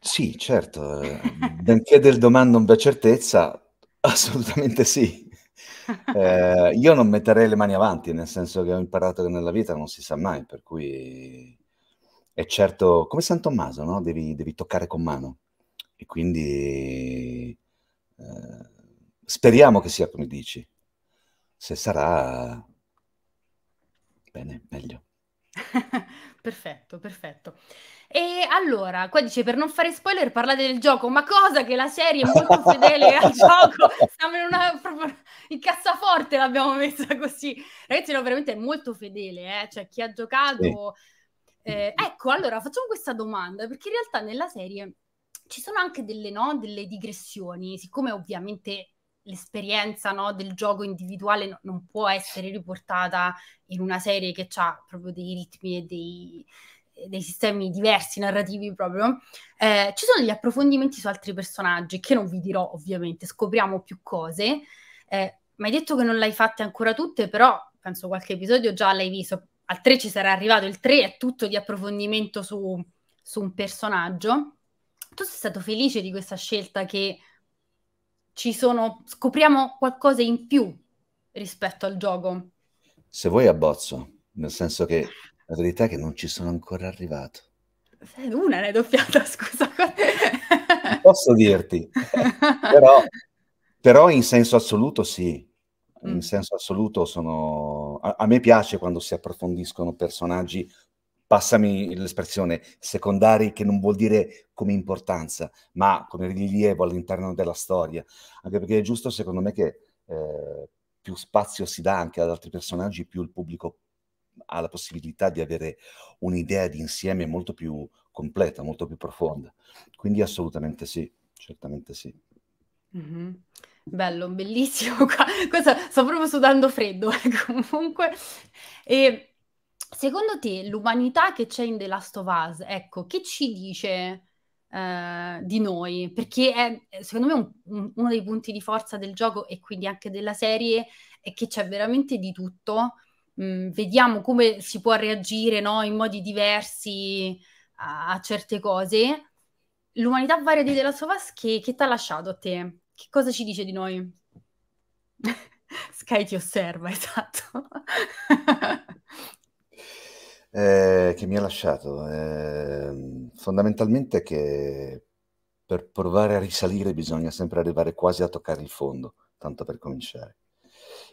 Sì, certo, eh, benché del domani non certezza, [laughs] assolutamente sì. [laughs] Eh, io non metterei le mani avanti, nel senso che ho imparato che nella vita non si sa mai, per cui è certo, come San Tommaso, no? devi, devi toccare con mano. E quindi eh, speriamo che sia come dici. Se sarà, Bene, meglio. [laughs] perfetto, perfetto. E allora, qua dice per non fare spoiler parlate del gioco, ma cosa che la serie è molto fedele al [laughs] gioco, siamo in una proprio in cassaforte l'abbiamo messa così. Ragazzi, no, veramente è molto fedele, eh? cioè chi ha giocato... Sì. Eh, ecco, allora facciamo questa domanda, perché in realtà nella serie ci sono anche delle, no, delle digressioni, siccome ovviamente l'esperienza no, del gioco individuale no, non può essere riportata in una serie che ha proprio dei ritmi e dei, dei sistemi diversi narrativi proprio. Eh, ci sono degli approfondimenti su altri personaggi che non vi dirò ovviamente, scopriamo più cose. Eh, mi hai detto che non l'hai fatte ancora tutte, però penso qualche episodio già l'hai visto. Al 3 ci sarà arrivato, il 3 è tutto di approfondimento su, su un personaggio. Tu sei stato felice di questa scelta che ci sono, scopriamo qualcosa in più rispetto al gioco. Se vuoi abbozzo, nel senso che la verità è che non ci sono ancora arrivato. Eh, una l'hai doppiata, [laughs] scusa. Posso dirti, però, però, in senso assoluto sì, in mm. senso assoluto sono... A, a me piace quando si approfondiscono personaggi passami l'espressione, secondari che non vuol dire come importanza, ma come rilievo all'interno della storia, anche perché è giusto secondo me che eh, più spazio si dà anche ad altri personaggi, più il pubblico ha la possibilità di avere un'idea di insieme molto più completa, molto più profonda. Quindi assolutamente sì, certamente sì. Mm-hmm. Bello, bellissimo. [laughs] Qua, sto proprio sudando freddo, [laughs] comunque. E secondo te l'umanità che c'è in The Last of Us, ecco, che ci dice eh, di noi? Perché è, secondo me un, un, uno dei punti di forza del gioco e quindi anche della serie è che c'è veramente di tutto. Mm, vediamo come si può reagire no? in modi diversi a, a, certe cose. L'umanità varia di The Last of Us che, che ti ha lasciato a te? Che cosa ci dice di noi? [laughs] Sky ti osserva, [laughs] esatto eh, che mi ha lasciato eh, fondamentalmente che per provare a risalire bisogna sempre arrivare quasi a toccare il fondo, tanto per cominciare.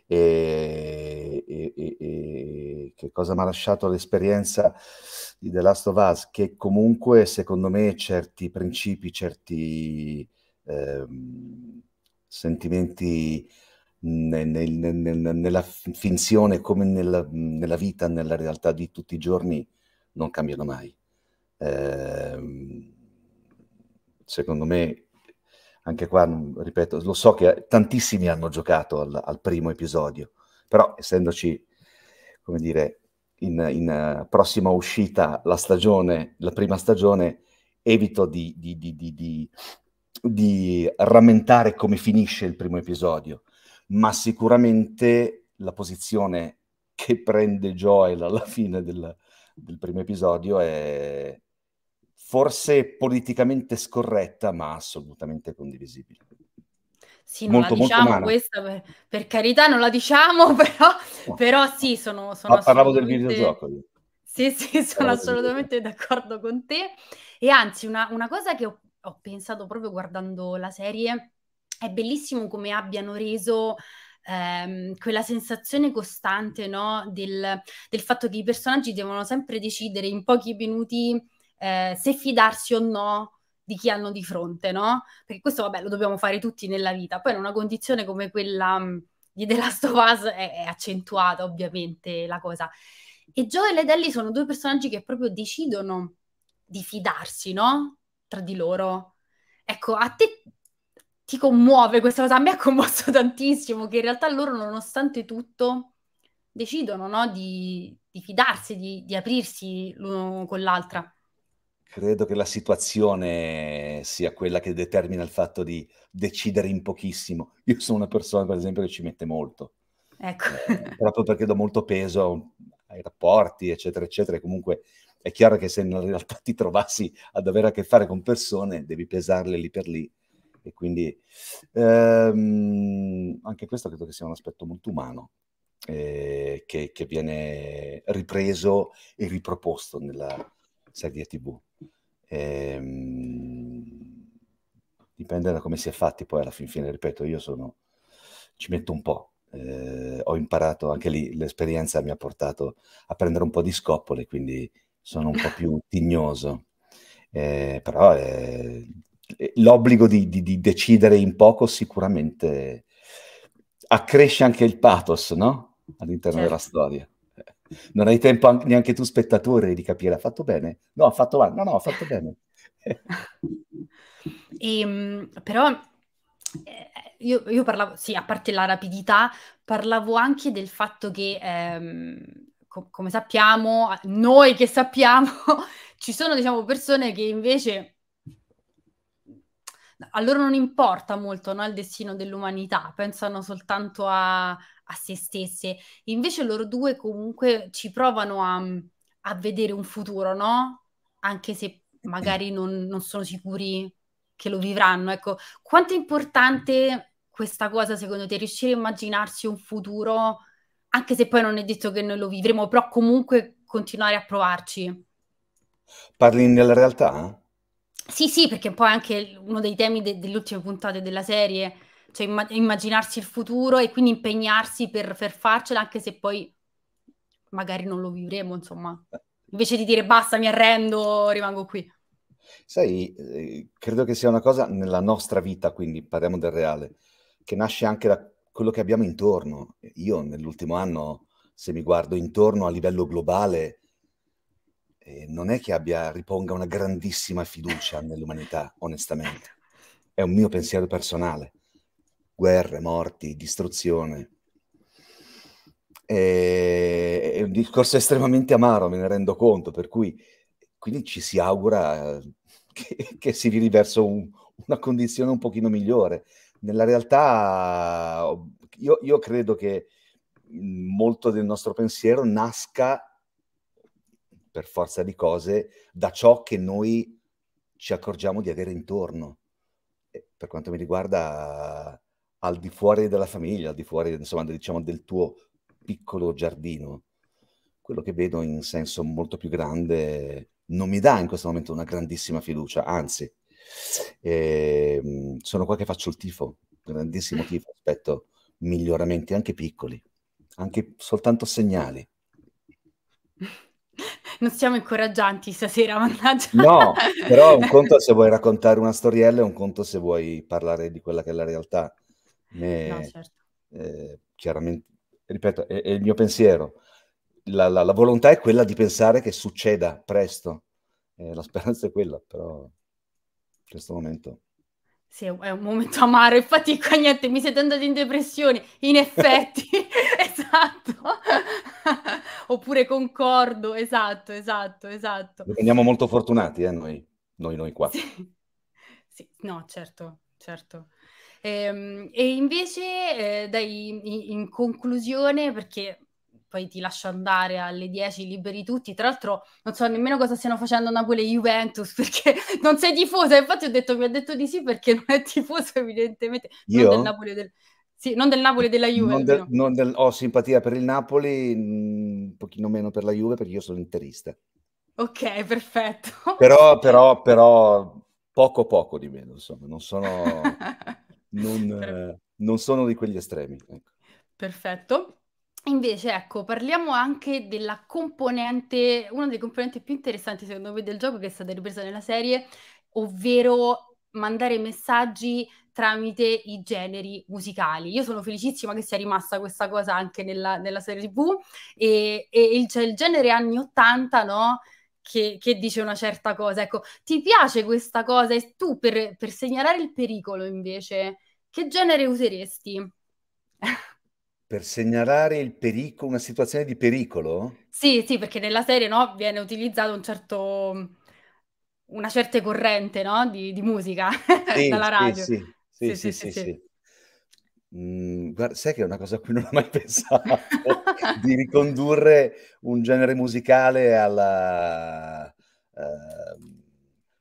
E, e, e, che cosa mi ha lasciato l'esperienza di The Last of Us? Che comunque secondo me certi principi, certi eh, sentimenti nel, nel, nella finzione come nella, nella, vita, nella realtà di tutti i giorni, non cambiano mai. Eh, secondo me, anche qua, ripeto, lo so che tantissimi hanno giocato al, al primo episodio, però essendoci, come dire, in, in eh, prossima uscita la stagione, la prima stagione, evito di, di, di, di, rammentare come finisce il primo episodio, ma sicuramente la posizione che prende Joel alla fine del, del primo episodio è forse politicamente scorretta, ma assolutamente condivisibile. Sì, non molto, la diciamo questa, per, per, carità non la diciamo, [laughs] però, no. però sì, sono, sono ma ah, Parlavo del videogioco io. Sì, sì, sono assolutamente d'accordo con te. E anzi, una, una cosa che ho, ho pensato proprio guardando la serie è bellissimo come abbiano reso ehm, quella sensazione costante no? del, del, fatto che i personaggi devono sempre decidere in pochi minuti eh, se fidarsi o no di chi hanno di fronte, no? Perché questo, vabbè, lo dobbiamo fare tutti nella vita. Poi in una condizione come quella mm, di The Last of Us è, è accentuata ovviamente la cosa. E Joel ed Ellie sono due personaggi che proprio decidono di fidarsi, no? Tra di loro. Ecco, a te ti commuove questa cosa, a me ha commosso [laughs] tantissimo, che in realtà loro nonostante tutto decidono no? di, di, fidarsi, di, di aprirsi l'uno con l'altra. Credo che la situazione sia quella che determina il fatto di decidere in pochissimo. Io sono una persona, per esempio, che ci mette molto. Ecco. Eh, proprio perché do molto peso ai rapporti, eccetera, eccetera. Comunque è chiaro che se in realtà ti trovassi ad avere a che fare con persone, devi pesarle lì per lì e quindi ehm, anche questo credo che sia un aspetto molto umano eh, che, che, viene ripreso e riproposto nella serie tv. Ehm, dipende da come si è fatti, poi alla fin fine, ripeto, io sono, ci metto un po'. Eh, ho imparato anche lì, l'esperienza mi ha portato a prendere un po' di scoppole, quindi sono un po' più tignoso. Eh, però eh, l'obbligo di, di, di, decidere in poco sicuramente accresce anche il pathos, no? All'interno certo. della storia. Non hai tempo neanche tu spettatore di capire, ha fatto bene? No, ha fatto male? No, no, ha fatto bene. [laughs] e, ehm, però eh, io, io, parlavo, sì, a parte la rapidità, parlavo anche del fatto che, ehm, co- come sappiamo, noi che sappiamo, [laughs] ci sono diciamo persone che invece a loro non importa molto no, il destino dell'umanità, pensano soltanto a, a, se stesse. Invece loro due comunque ci provano a, a vedere un futuro, no? Anche se magari [clears throat] non, non, sono sicuri che lo vivranno. Ecco, quanto è importante questa cosa secondo te, riuscire a immaginarsi un futuro, anche se poi non è detto che noi lo vivremo, però comunque continuare a provarci? Parli nella realtà? Sì, sì, perché poi anche uno dei temi de- delle ultime puntate della serie, cioè imma- immaginarsi il futuro e quindi impegnarsi per, per farcela, anche se poi magari non lo vivremo, insomma. Invece di dire basta, mi arrendo, rimango qui. Sai, eh, credo che sia una cosa nella nostra vita, quindi parliamo del reale, che nasce anche da quello che abbiamo intorno. Io nell'ultimo anno, se mi guardo intorno a livello globale, eh, non è che abbia, riponga una grandissima fiducia nell'umanità, onestamente. È un mio pensiero personale. Guerre, morti, distruzione. È, è un discorso estremamente amaro, me ne rendo conto, per cui quindi ci si augura eh, che, che si viri verso un, una condizione un pochino migliore. Nella realtà io, io credo che mm, molto del nostro pensiero nasca per forza di cose da ciò che noi ci accorgiamo di avere intorno. E per quanto mi riguarda, al di fuori della famiglia, al di fuori insomma, diciamo, del tuo piccolo giardino, quello che vedo in senso molto più grande non mi dà in questo momento una grandissima fiducia, anzi, eh, sono qua che faccio il tifo, grandissimo [laughs] tifo, aspetto miglioramenti anche piccoli, anche soltanto segnali. [laughs] non siamo incoraggianti stasera, [laughs] mannaggia. No, però un conto se vuoi raccontare una storiella, un conto se vuoi parlare di quella che è la realtà. Ne, no, eh, certo. eh, chiaramente, ripeto, è, è, il mio pensiero. La, la, la, volontà è quella di pensare che succeda presto. Eh, la speranza è quella, però in questo momento... Sì, è un momento amaro, infatti [laughs] qua niente, mi siete andati in depressione, in effetti, [laughs] esatto. [laughs] Oppure concordo, esatto, esatto, esatto. Andiamo molto fortunati, eh, noi, noi, noi qua. Sì. sì. no, certo, certo. E, ehm, e invece, eh, dai, in conclusione, perché poi ti lascio andare alle 10 liberi tutti. Tra l'altro non so nemmeno cosa stiano facendo Napoli e Juventus [laughs] perché non sei tifosa. Infatti ho detto, mi ha detto di sì perché non è tifoso evidentemente. Io? Non del Napoli del... Sì, non del Napoli, e della Juve. Non del, non del, ho simpatia per il Napoli, un mm, pochino meno per la Juve perché io sono interista. Ok, perfetto. Però, [laughs] però, però poco poco di meno, insomma, non sono, [laughs] non, eh, non sono di quegli estremi. Ecco. Perfetto. Invece, ecco, parliamo anche della componente, una delle componenti più interessanti secondo me del gioco che è stata ripresa nella serie, ovvero mandare messaggi tramite i generi musicali. Io sono felicissima che sia rimasta questa cosa anche nella, nella serie TV e, e il, cioè il genere anni 80, no? Che, che, dice una certa cosa. Ecco, ti piace questa cosa e tu per, per segnalare il pericolo invece, che genere useresti? Per segnalare il pericolo, una situazione di pericolo? Sì, sì, perché nella serie no, viene utilizzato un certo, una certa corrente no, di, di musica sì, [laughs] dalla radio. Sì, sì. Sì, sì, sì, sì. Mm, guarda, sai che è una cosa a cui non ho mai [laughs] pensato, di ricondurre un genere musicale alla, eh,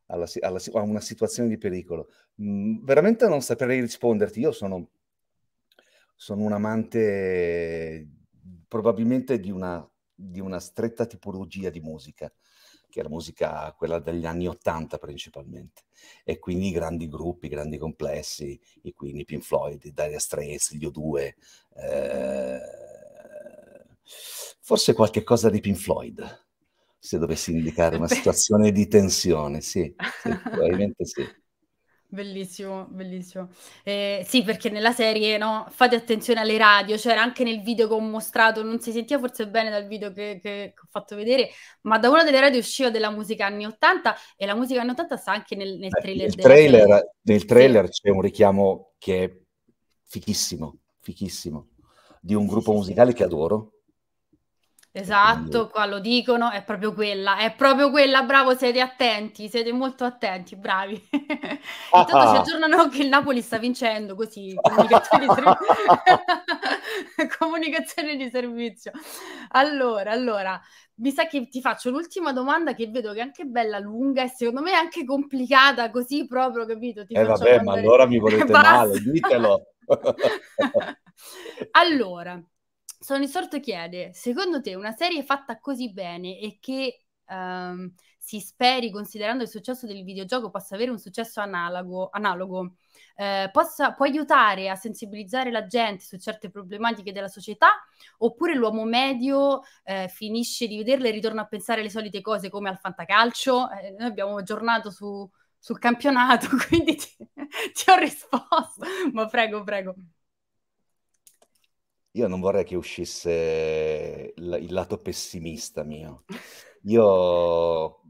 alla, alla, a una situazione di pericolo. Mm, veramente non saprei risponderti. Io sono, sono un amante probabilmente di una, di una stretta tipologia di musica che è la musica quella degli anni Ottanta principalmente, e quindi grandi gruppi, grandi complessi, e quindi Pink Floyd, Dire Straits, gli O2, eh, forse qualche cosa di Pink Floyd, se dovessi indicare una [laughs] situazione di tensione, sì, sì probabilmente sì. Bellissimo, bellissimo. Eh, sì, perché nella serie, no, fate attenzione alle radio, c'era anche nel video che ho mostrato, non si sentiva forse bene dal video che, che, ho fatto vedere, ma da una delle radio usciva della musica anni 80 e la musica anni 80 sta anche nel, nel trailer. trailer nel trailer sì. c'è un richiamo che è fichissimo, fichissimo, di un gruppo musicale che adoro, Esatto, qua lo dicono, è proprio quella, è proprio quella, bravo, siete attenti, siete molto attenti, bravi. [laughs] Intanto ci aggiornano che il Napoli sta vincendo, così, [laughs] comunicazione di, servizio. [laughs] comunicazione di servizio. Allora, allora, mi sa che ti faccio l'ultima domanda che vedo che è anche bella lunga e secondo me anche complicata così proprio, capito? Ti eh vabbè, ma allora mi volete male, ditelo. allora, sono sorto chiede, secondo te una serie fatta così bene e che ehm, si speri, considerando il successo del videogioco, possa avere un successo analogo, analogo eh, possa, può aiutare a sensibilizzare la gente su certe problematiche della società oppure l'uomo medio eh, finisce di vederle e ritorna a pensare alle solite cose come al fantacalcio? Eh, noi abbiamo aggiornato su, sul campionato, [laughs] quindi ti, ti ho risposto, ma prego, prego io non vorrei che uscisse il, il lato pessimista mio. [laughs] Io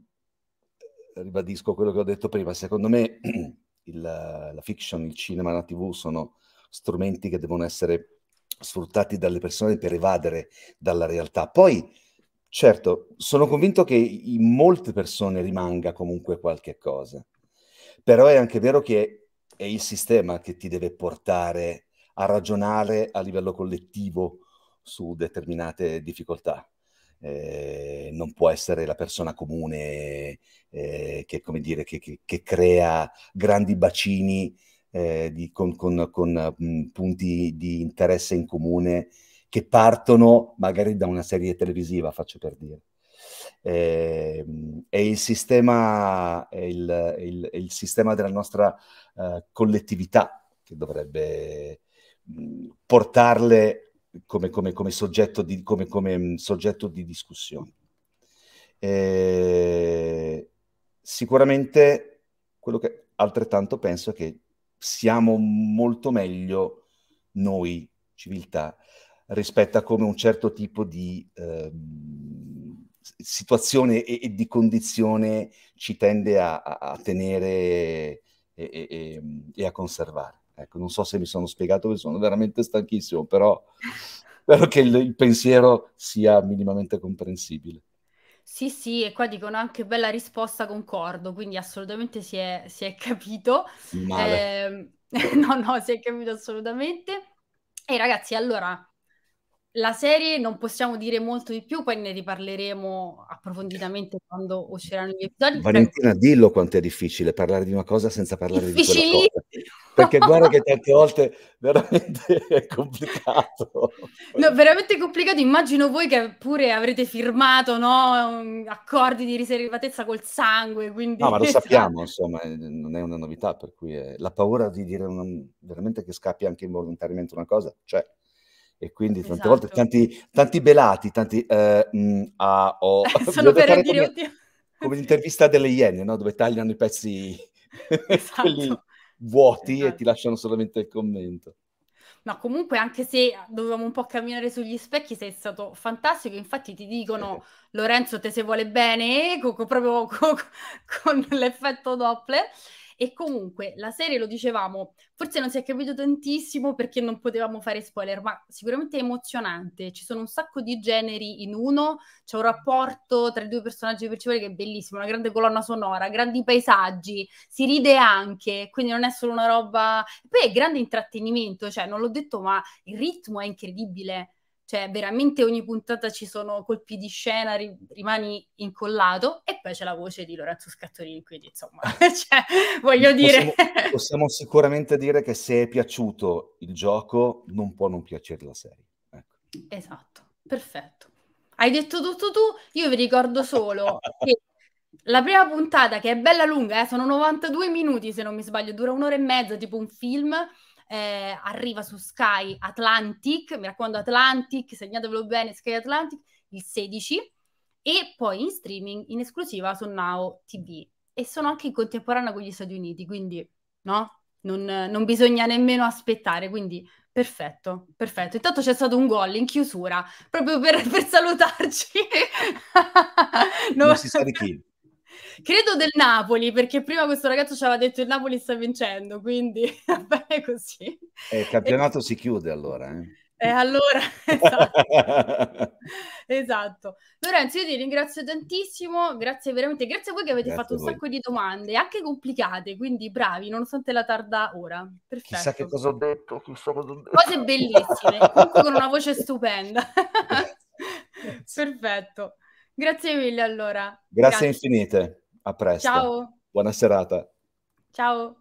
ribadisco quello che ho detto prima, secondo me [clears throat] il, la fiction, il cinema, la tv sono strumenti che devono essere sfruttati dalle persone per evadere dalla realtà. Poi, certo, sono convinto che in molte persone rimanga comunque qualche cosa, però è anche vero che è il sistema che ti deve portare a ragionare a livello collettivo su determinate difficoltà. Eh, non può essere la persona comune eh, che, come dire, che, che, che crea grandi bacini eh, di, con, con, con mh, mm, punti di interesse in comune che partono magari da una serie televisiva, faccio per dire. Eh, è il sistema, è il, è il, è il sistema della nostra uh, collettività che dovrebbe portarle come, come, come, soggetto, di, come soggetto, di, discussione. Eh, sicuramente quello che altrettanto penso è che siamo molto meglio noi, civiltà, rispetto a come un certo tipo di eh, situazione e, e, di condizione ci tende a, a tenere e, e, e a conservare. Ecco, non so se mi sono spiegato sono veramente stanchissimo, però [laughs] spero che il, il pensiero sia minimamente comprensibile. Sì, sì, e qua dicono anche bella risposta, concordo, quindi assolutamente si è, si è capito. Eh, [laughs] no, no, si è capito assolutamente. E ragazzi, allora, la serie non possiamo dire molto di più, poi ne riparleremo approfonditamente quando usciranno gli episodi. Valentina, dillo quanto è difficile parlare di una cosa senza parlare di quella cosa perché guarda che tante volte veramente è complicato. No, veramente complicato. Immagino voi che pure avrete firmato no? accordi di riservatezza col sangue. Quindi... No, ma lo sappiamo, insomma, eh, non è una novità, per cui è... la paura di dire una... veramente che scappi anche involontariamente una cosa Cioè, e quindi tante esatto. volte tanti, tanti, belati, tanti... Eh, mh, mm, ah, oh, [laughs] Sono per dire, come, Come l'intervista delle Iene, no? dove tagliano i pezzi... [laughs] Esatto. Quelli vuoti esatto. e ti esatto. lasciano solamente il commento. Ma comunque, anche se dovevamo un po' camminare sugli specchi, sei stato fantastico. Infatti, ti dicono Lorenzo te se vuole bene, co- proprio co- con l'effetto Doppler. E comunque la serie lo dicevamo, forse non si è capito tantissimo perché non potevamo fare spoiler, ma sicuramente è emozionante. Ci sono un sacco di generi in uno, c'è un rapporto tra i due personaggi principali che è bellissimo, una grande colonna sonora, grandi paesaggi, si ride anche, quindi non è solo una roba. Poi è grande intrattenimento, cioè non l'ho detto, ma il ritmo è incredibile cioè veramente ogni puntata ci sono colpi di scena, ri- rimani incollato e poi c'è la voce di Lorenzo Scattolini, quindi insomma, ah. [laughs] cioè, voglio possiamo, dire... Possiamo, sicuramente dire che se è piaciuto il gioco non può non piacere la serie. Ecco. Esatto, perfetto. Hai detto tutto tu, io vi ricordo solo [laughs] che la prima puntata, che è bella lunga, eh, sono 92 minuti se non mi sbaglio, dura un'ora e mezza, tipo un film, eh, arriva su Sky Atlantic, mi raccomando Atlantic, segnatevelo bene, Sky Atlantic, il 16, e poi in streaming in esclusiva su Now TV. E sono anche in contemporanea con gli Stati Uniti, quindi no, non, non bisogna nemmeno aspettare, quindi Perfetto, perfetto. Intanto c'è stato un gol in chiusura proprio per, per salutarci. [laughs] no. Non si sa di chi credo del Napoli, perché prima questo ragazzo ci aveva detto il Napoli sta vincendo, quindi è [laughs] così. E eh, il campionato e... si chiude allora. Eh? Eh, allora, [laughs] esatto. esatto. Lorenzo, io ti ringrazio tantissimo, grazie veramente, grazie a voi che avete grazie fatto un sacco di domande, anche complicate, quindi bravi, nonostante la tarda ora. Perfetto. Chissà che cosa ho detto, chissà cosa ho detto. Cose bellissime, [laughs] comunque con una voce stupenda. Perfetto. Grazie mille allora. Grazie, grazie. infinite. A presto. Ciao. Buona serata. Ciao.